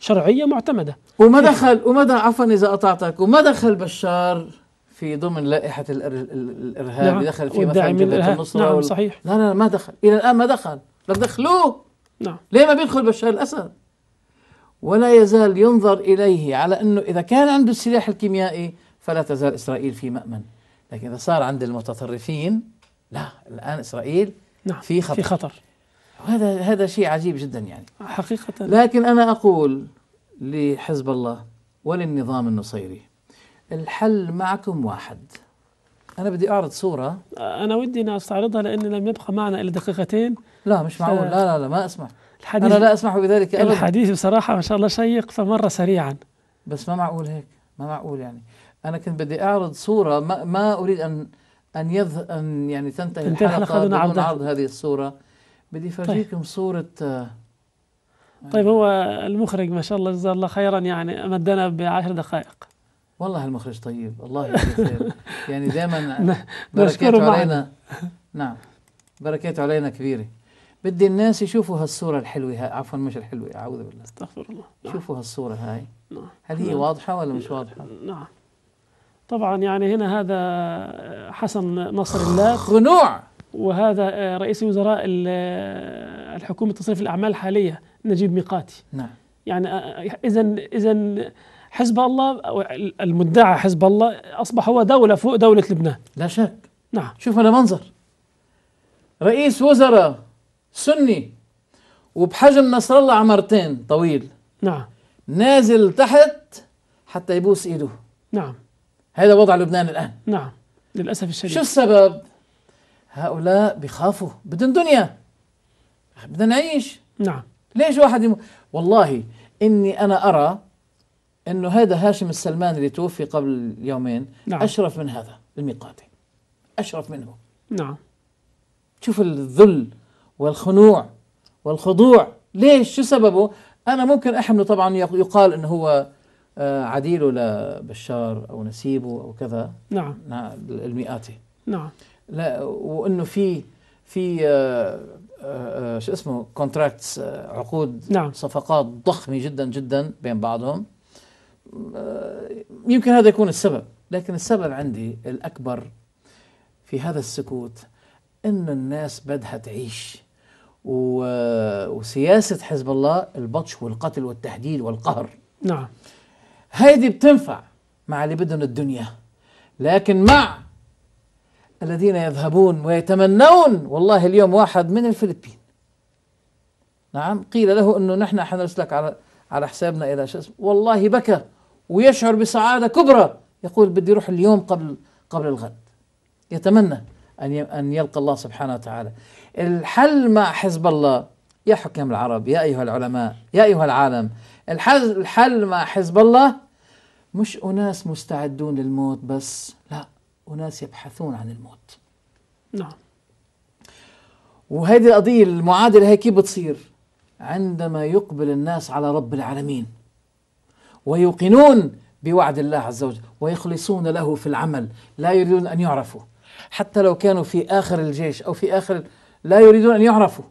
شرعية معتمدة وما دخل وما عفوا إذا قطعتك وما دخل بشار في ضمن لائحة الإرهاب نعم. دخل في مثلا جبهة النصرة نعم صحيح لا لا ما دخل إلى الآن ما دخل لك دخلوه نعم ليه ما بيدخل بشار الأسد ولا يزال ينظر إليه على أنه إذا كان عنده السلاح الكيميائي فلا تزال إسرائيل في مأمن لكن إذا صار عند المتطرفين لا الآن إسرائيل نعم في خطر في خطر وهذا هذا شيء عجيب جدا يعني حقيقة لكن أنا أقول لحزب الله وللنظام النصيري الحل معكم واحد أنا بدي أعرض صورة أنا ودي أن أستعرضها لأن لم يبقى معنا إلا دقيقتين لا مش معقول ف... لا لا لا ما أسمع الحديث أنا لا أسمح بذلك أبدا الحديث بصراحة ما شاء الله شيق فمر سريعا بس ما معقول هيك ما معقول يعني أنا كنت بدي أعرض صورة ما, ما أريد أن أن يذ أن يعني تنتهي الحلقة بدون عرض, عرض هذه الصورة بدي أفرجيكم طيب. صورة آه، طيب هو المخرج ما شاء الله جزاه الله خيرا يعني أمدنا بعشر دقائق والله المخرج طيب الله يجزيه خير يعني دائما بركاته علينا نعم بركاته علينا كبيره بدي الناس يشوفوا هالصورة الحلوة هاي عفوا مش الحلوة أعوذ بالله استغفر الله نعم. شوفوا هالصورة هاي نعم. هل هي نعم. واضحة ولا مش واضحة؟ نعم طبعا يعني هنا هذا حسن نصر الله خنوع وهذا رئيس وزراء الحكومة تصريف الأعمال الحالية نجيب ميقاتي نعم يعني إذا إذا حزب الله المدعى حزب الله أصبح هو دولة فوق دولة لبنان لا شك نعم شوف هذا منظر رئيس وزراء سني وبحجم نصر الله عمرتين طويل نعم نازل تحت حتى يبوس ايده نعم هذا وضع لبنان الان نعم للاسف الشديد شو السبب؟ هؤلاء بيخافوا بدهم دنيا بدنا نعيش نعم ليش واحد يم... والله اني انا ارى انه هذا هاشم السلمان اللي توفي قبل يومين نعم. اشرف من هذا الميقاتي اشرف منه نعم شوف الذل والخنوع والخضوع ليش شو سببه أنا ممكن أحمله طبعا يقال أنه هو آه، عديله لبشار أو نسيبه أو كذا نعم المئاتي نعم لا وأنه في في آه، آه، شو اسمه كونتراكتس عقود نعم. صفقات ضخمة جدا جدا بين بعضهم يمكن هذا يكون السبب لكن السبب عندي الأكبر في هذا السكوت أن الناس بدها تعيش وسياسة حزب الله البطش والقتل والتهديد والقهر نعم هذه بتنفع مع اللي بدهم الدنيا لكن مع الذين يذهبون ويتمنون والله اليوم واحد من الفلبين نعم قيل له انه نحن حنرسلك على على حسابنا الى شو اسمه والله بكى ويشعر بسعاده كبرى يقول بدي اروح اليوم قبل قبل الغد يتمنى ان ان يلقى الله سبحانه وتعالى الحل مع حزب الله يا حكام العرب يا أيها العلماء يا أيها العالم الحل الحل مع حزب الله مش أناس مستعدون للموت بس لا أناس يبحثون عن الموت نعم وهذه القضية المعادلة هي كيف بتصير عندما يقبل الناس على رب العالمين ويوقنون بوعد الله عز وجل ويخلصون له في العمل لا يريدون أن يعرفوا حتى لو كانوا في آخر الجيش أو في آخر لا يريدون أن يعرفوا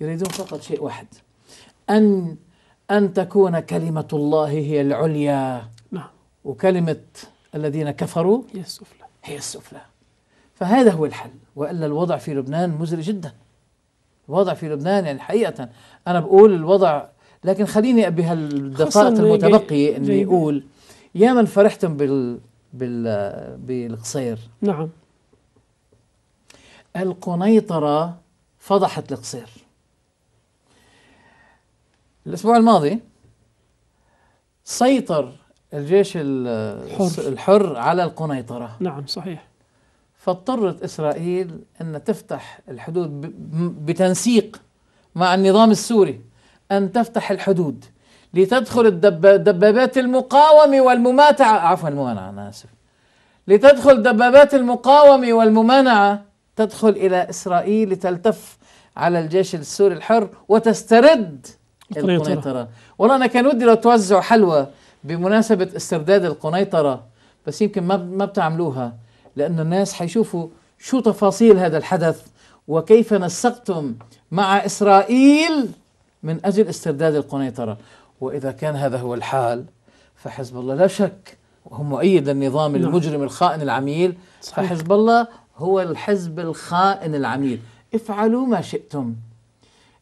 يريدون فقط شيء واحد أن أن تكون كلمة الله هي العليا نعم وكلمة الذين كفروا هي السفلى هي السفلى فهذا هو الحل وإلا الوضع في لبنان مزري جدا الوضع في لبنان يعني حقيقة أنا بقول الوضع لكن خليني بهالدقائق المتبقية إني أقول يا من فرحتم بال بال بالقصير نعم القنيطرة فضحت القصير الأسبوع الماضي سيطر الجيش الحر, الحر على القنيطرة نعم صحيح فاضطرت إسرائيل أن تفتح الحدود بتنسيق مع النظام السوري أن تفتح الحدود لتدخل الدبابات المقاومة والمماتعة عفوا الممانعة أنا آسف لتدخل دبابات المقاومة والممانعة تدخل إلى إسرائيل لتلتف على الجيش السوري الحر وتسترد القنيطرة والله أنا كان ودي لو توزعوا حلوى بمناسبة استرداد القنيطرة بس يمكن ما ما بتعملوها لأنه الناس حيشوفوا شو تفاصيل هذا الحدث وكيف نسقتم مع إسرائيل من أجل استرداد القنيطرة وإذا كان هذا هو الحال فحزب الله لا شك وهو مؤيد للنظام نعم. المجرم الخائن العميل صحيح. فحزب الله هو الحزب الخائن العميل افعلوا ما شئتم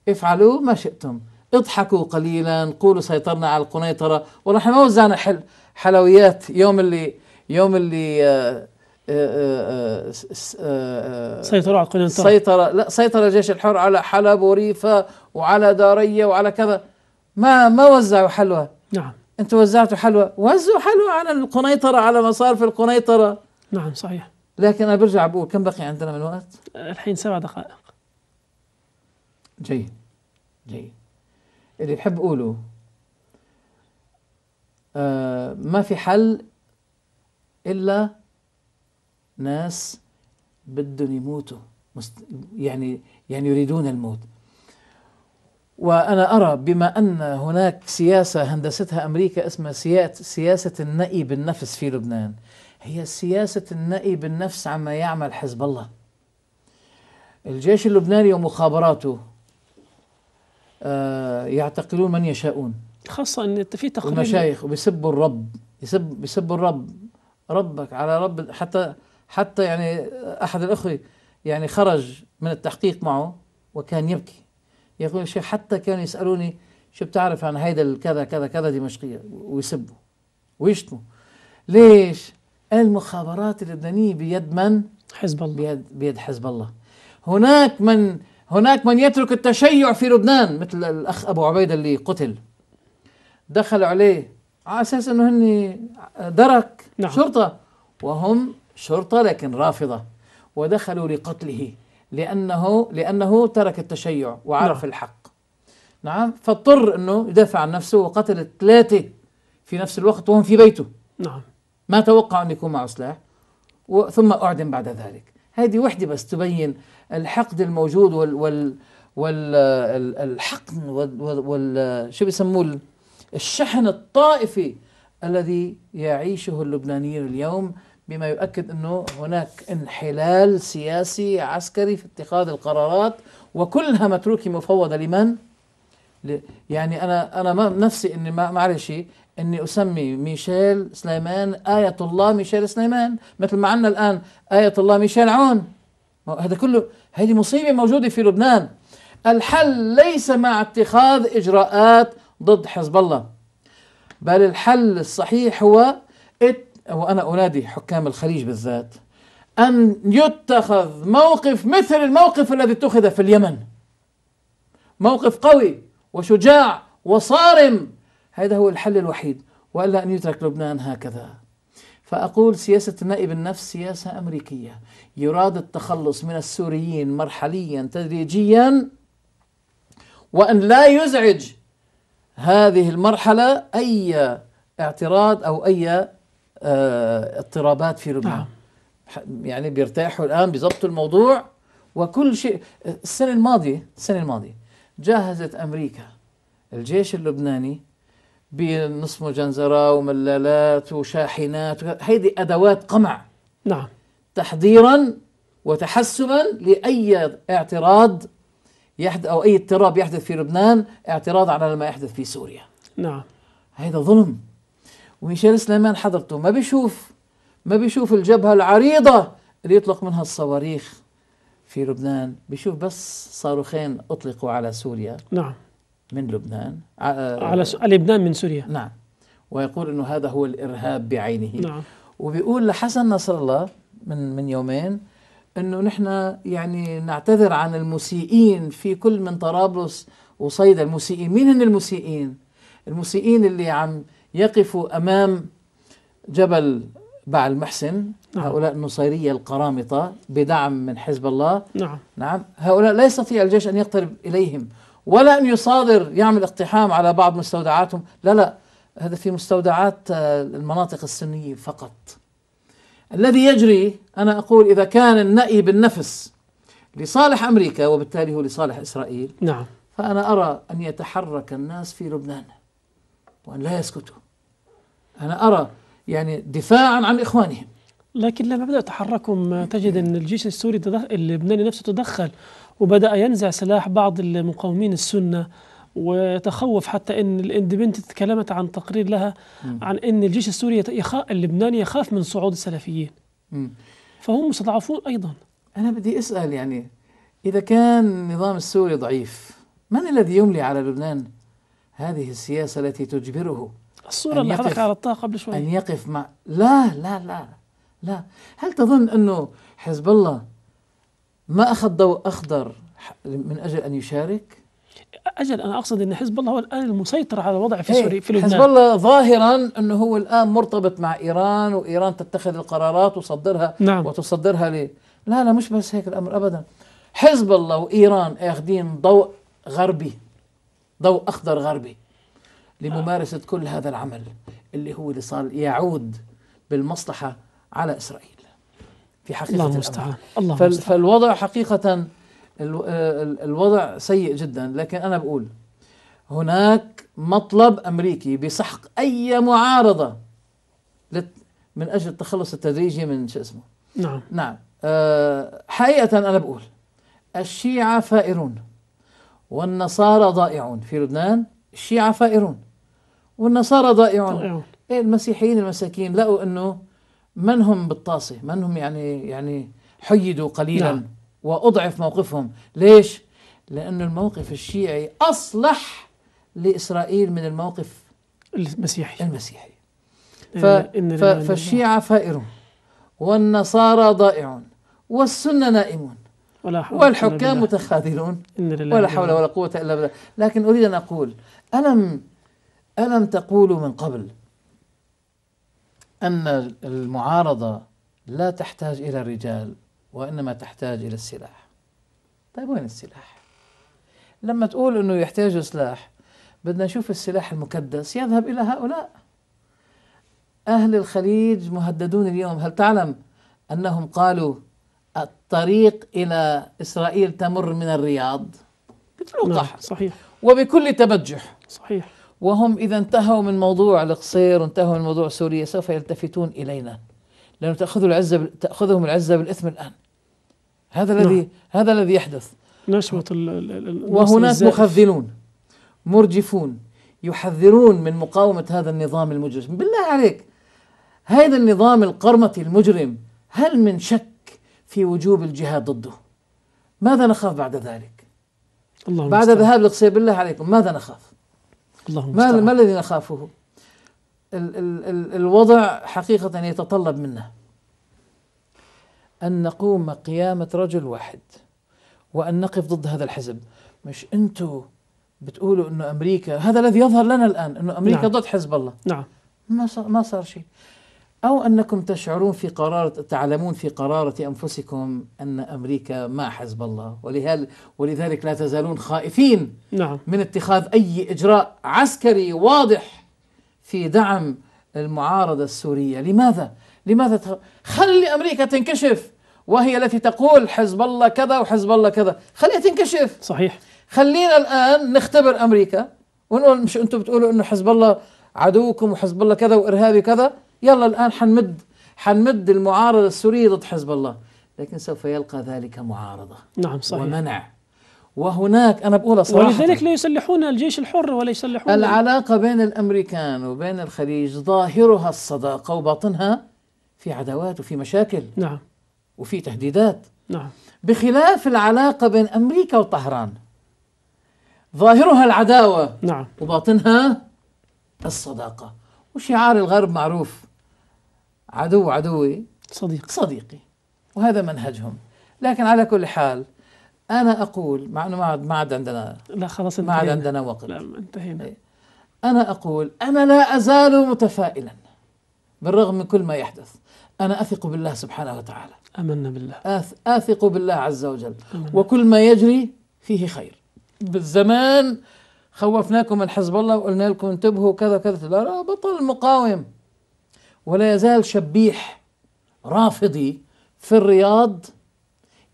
افعلوا ما شئتم اضحكوا قليلا قولوا سيطرنا على القنيطرة ونحن ما وزعنا حل حلويات يوم اللي يوم اللي آآ آه، آه، آه، سيطروا على القنيطرة سيطر لا سيطر الجيش الحر على حلب وريفة وعلى دارية وعلى كذا ما ما وزعوا حلوى نعم انتوا وزعتوا حلوى وزعوا حلوى على القنيطرة على مصارف القنيطرة نعم صحيح لكن انا برجع بقول كم بقي عندنا من وقت؟ الحين سبع دقائق جيد جيد اللي بحب اقوله آه ما في حل الا ناس بدهم يموتوا مست... يعني يعني يريدون الموت وانا ارى بما ان هناك سياسه هندستها امريكا اسمها سياسه النئي بالنفس في لبنان هي سياسة النقي بالنفس عما يعمل حزب الله الجيش اللبناني ومخابراته آه، يعتقلون من يشاءون خاصة أن في تقرير المشايخ وبيسبوا الرب يسب بيسبوا الرب ربك على رب حتى حتى يعني أحد الأخوة يعني خرج من التحقيق معه وكان يبكي يقول يا شيخ حتى كانوا يسألوني شو بتعرف عن هيدا الكذا كذا كذا دمشقية ويسبوا ويشتموا ليش؟ المخابرات اللبنانية بيد من؟ حزب الله بيد, بيد حزب الله هناك من هناك من يترك التشيع في لبنان مثل الأخ أبو عبيدة اللي قتل دخل عليه على أساس أنه هن درك نعم. شرطة وهم شرطة لكن رافضة ودخلوا لقتله لأنه لأنه ترك التشيع وعرف نعم. الحق نعم فاضطر أنه يدافع عن نفسه وقتل ثلاثة في نفس الوقت وهم في بيته نعم ما توقع أن يكون معه سلاح ثم أعدم بعد ذلك هذه وحدة بس تبين الحقد الموجود وال, وال والحقن وال, شو بيسموه الشحن الطائفي الذي يعيشه اللبنانيين اليوم بما يؤكد انه هناك انحلال سياسي عسكري في اتخاذ القرارات وكلها متروكه مفوضه لمن؟ يعني انا انا ما نفسي اني ما معلش أني أسمي ميشيل سليمان آية الله ميشيل سليمان مثل ما عندنا الآن آية الله ميشيل عون هذا كله هذه مصيبة موجودة في لبنان الحل ليس مع اتخاذ إجراءات ضد حزب الله بل الحل الصحيح هو ات وأنا أنادي حكام الخليج بالذات أن يتخذ موقف مثل الموقف الذي اتخذ في اليمن موقف قوي وشجاع وصارم هذا هو الحل الوحيد والا ان يترك لبنان هكذا فاقول سياسه النائب النفس سياسه امريكيه يراد التخلص من السوريين مرحليا تدريجيا وان لا يزعج هذه المرحله اي اعتراض او اي آه، اضطرابات في لبنان نعم. يعني بيرتاحوا الان بيضبطوا الموضوع وكل شيء السنه الماضيه السنه الماضيه جهزت امريكا الجيش اللبناني بنصف مجنزرة وملالات وشاحنات هذه أدوات قمع نعم تحضيرا وتحسبا لأي اعتراض يحدث أو أي اضطراب يحدث في لبنان اعتراض على ما يحدث في سوريا نعم هذا ظلم وميشيل سليمان حضرته ما بيشوف ما بيشوف الجبهة العريضة اللي يطلق منها الصواريخ في لبنان بيشوف بس صاروخين أطلقوا على سوريا نعم من لبنان آه، على لبنان من سوريا نعم ويقول انه هذا هو الارهاب بعينه نعم وبيقول لحسن نصر الله من من يومين انه نحن يعني نعتذر عن المسيئين في كل من طرابلس وصيدا المسيئين مين هن المسيئين المسيئين اللي عم يقفوا امام جبل بعل محسن نعم. هؤلاء النصيرية القرامطة بدعم من حزب الله نعم نعم هؤلاء لا يستطيع الجيش أن يقترب إليهم ولا أن يصادر يعمل اقتحام على بعض مستودعاتهم لا لا هذا في مستودعات آه، المناطق السنية فقط الذي يجري أنا أقول إذا كان النأي بالنفس لصالح أمريكا وبالتالي هو لصالح إسرائيل نعم فأنا أرى أن يتحرك الناس في لبنان وأن لا يسكتوا أنا أرى يعني دفاعا عن إخوانهم لكن لما بدأ تحركهم آه، تجد أن الجيش السوري اللبناني نفسه تدخل وبدأ ينزع سلاح بعض المقاومين السنة وتخوف حتى ان الاندبنت تكلمت عن تقرير لها م. عن ان الجيش السوري يخاف اللبناني يخاف من صعود السلفيين م. فهم مستضعفون ايضا انا بدي اسال يعني اذا كان النظام السوري ضعيف من الذي يملي على لبنان هذه السياسه التي تجبره الصوره اللي حضرتك عرضتها قبل شوي ان يقف مع لا لا لا لا هل تظن انه حزب الله ما أخذ ضوء أخضر من أجل أن يشارك؟ أجل أنا أقصد أن حزب الله هو الآن المسيطر على الوضع في إيه، سوريا في لبنان حزب الله ظاهرا أنه هو الآن مرتبط مع إيران وإيران تتخذ القرارات وتصدرها نعم. وتصدرها ليه لا لا مش بس هيك الأمر أبدا حزب الله وإيران أخذين ضوء غربي ضوء أخضر غربي لممارسة كل هذا العمل اللي هو اللي صار يعود بالمصلحة على إسرائيل في حقيقة الله المستعان الله فال مستعان. فالوضع حقيقة الوضع سيء جدا لكن أنا بقول هناك مطلب أمريكي بسحق أي معارضة من أجل التخلص التدريجي من شو اسمه نعم نعم أه حقيقة أنا بقول الشيعة فائرون والنصارى ضائعون في لبنان الشيعة فائرون والنصارى ضائعون إيه المسيحيين المساكين لقوا أنه من هم بالطاسة من هم يعني يعني حيدوا قليلا نعم. وأضعف موقفهم ليش؟ لأن الموقف الشيعي أصلح لإسرائيل من الموقف المسيحي المسيحي ف... إن ف... فالشيعة فائرون والنصارى ضائعون والسنة نائمون ولا حول والحكام متخاذلون ولا حول ولا قوة إلا بالله لكن أريد أن أقول ألم ألم تقولوا من قبل أن المعارضة لا تحتاج إلى الرجال وإنما تحتاج إلى السلاح طيب وين السلاح؟ لما تقول أنه يحتاج سلاح بدنا نشوف السلاح المكدس يذهب إلى هؤلاء أهل الخليج مهددون اليوم هل تعلم أنهم قالوا الطريق إلى إسرائيل تمر من الرياض بتلوقح نعم، صحيح وبكل تبجح صحيح وهم إذا انتهوا من موضوع القصير وانتهوا من موضوع سوريا سوف يلتفتون إلينا لأنه تأخذ العزة تأخذهم العزة بالإثم الآن هذا نعم. الذي هذا الذي يحدث نشوة وهناك مخذلون مرجفون يحذرون من مقاومة هذا النظام المجرم بالله عليك هذا النظام القرمطي المجرم هل من شك في وجوب الجهاد ضده ماذا نخاف بعد ذلك الله بعد ذهاب القصير بالله عليكم ماذا نخاف اللهم ما, ما الذي نخافه ال ال ال الوضع حقيقة يتطلب منا أن نقوم قيامة رجل واحد وأن نقف ضد هذا الحزب مش أنتم بتقولوا أنه أمريكا هذا الذي يظهر لنا الآن أنه أمريكا نعم. ضد حزب الله نعم ما صار, ما صار شيء أو أنكم تشعرون في قرارة تعلمون في قرارة أنفسكم أن أمريكا مع حزب الله ولذلك لا تزالون خائفين نعم. من اتخاذ أي إجراء عسكري واضح في دعم المعارضة السورية لماذا؟ لماذا تخ... خلي أمريكا تنكشف وهي التي تقول حزب الله كذا وحزب الله كذا خليها تنكشف صحيح خلينا الآن نختبر أمريكا ونقول مش أنتم بتقولوا أنه حزب الله عدوكم وحزب الله كذا وإرهابي كذا يلا الآن حنمد حنمد المعارضة السورية ضد حزب الله لكن سوف يلقى ذلك معارضة نعم صحيح ومنع وهناك أنا بقولها صراحة ولذلك لا يسلحون الجيش الحر ولا يسلحون العلاقة بين الأمريكان وبين الخليج ظاهرها الصداقة وباطنها في عداوات وفي مشاكل نعم وفي تهديدات نعم بخلاف العلاقة بين أمريكا وطهران ظاهرها العداوة نعم وباطنها الصداقة وشعار الغرب معروف عدو عدوي صديق صديقي وهذا منهجهم لكن على كل حال أنا أقول مع أنه ما عاد عندنا لا خلاص ما عاد عندنا وقت لا انتهينا إيه. أنا أقول أنا لا أزال متفائلا بالرغم من كل ما يحدث أنا أثق بالله سبحانه وتعالى أمنا بالله أثق بالله عز وجل أمنا. وكل ما يجري فيه خير بالزمان خوفناكم من حزب الله وقلنا لكم انتبهوا كذا كذا لا بطل المقاوم ولا يزال شبيح رافضي في الرياض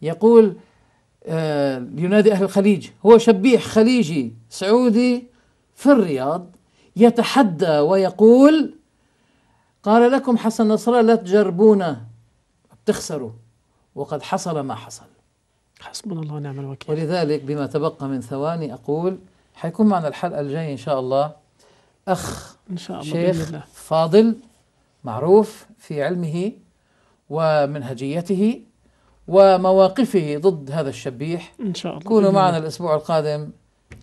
يقول آه، ينادي أهل الخليج هو شبيح خليجي سعودي في الرياض يتحدى ويقول قال لكم حسن نصر لا تجربونا بتخسروا وقد حصل ما حصل حسبنا الله ونعم الوكيل ولذلك بما تبقى من ثواني أقول حيكون معنا الحلقة الجاية إن شاء الله أخ إن شاء الله شيخ الله. فاضل معروف في علمه ومنهجيته ومواقفه ضد هذا الشبيح ان شاء الله كونوا معنا الاسبوع القادم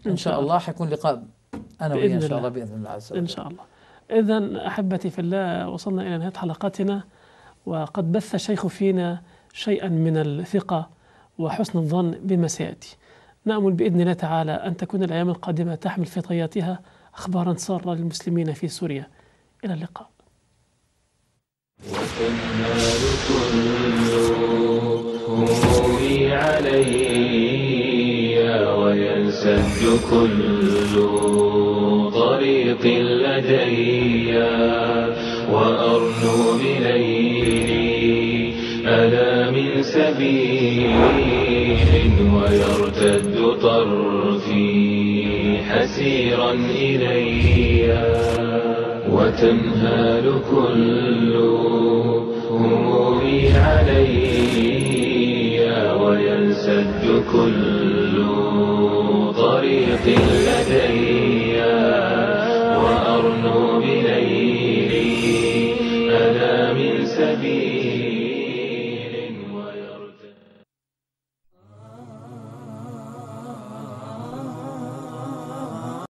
ان شاء الله حيكون لقاء انا وياه ان شاء الله باذن الله عز وجل ان شاء الله اذا احبتي في الله وصلنا الى نهايه حلقتنا وقد بث الشيخ فينا شيئا من الثقه وحسن الظن بما سياتي نامل باذن الله تعالى ان تكون الايام القادمه تحمل في طياتها اخبارا ساره للمسلمين في سوريا الى اللقاء وتنهال كل همومي علي وينسد كل طريق لدي وأرنو بليلي ألا من سبيل ويرتد طرفي حسيرا إليّ وتنهال كل همومي علي وينسد كل طريق لدي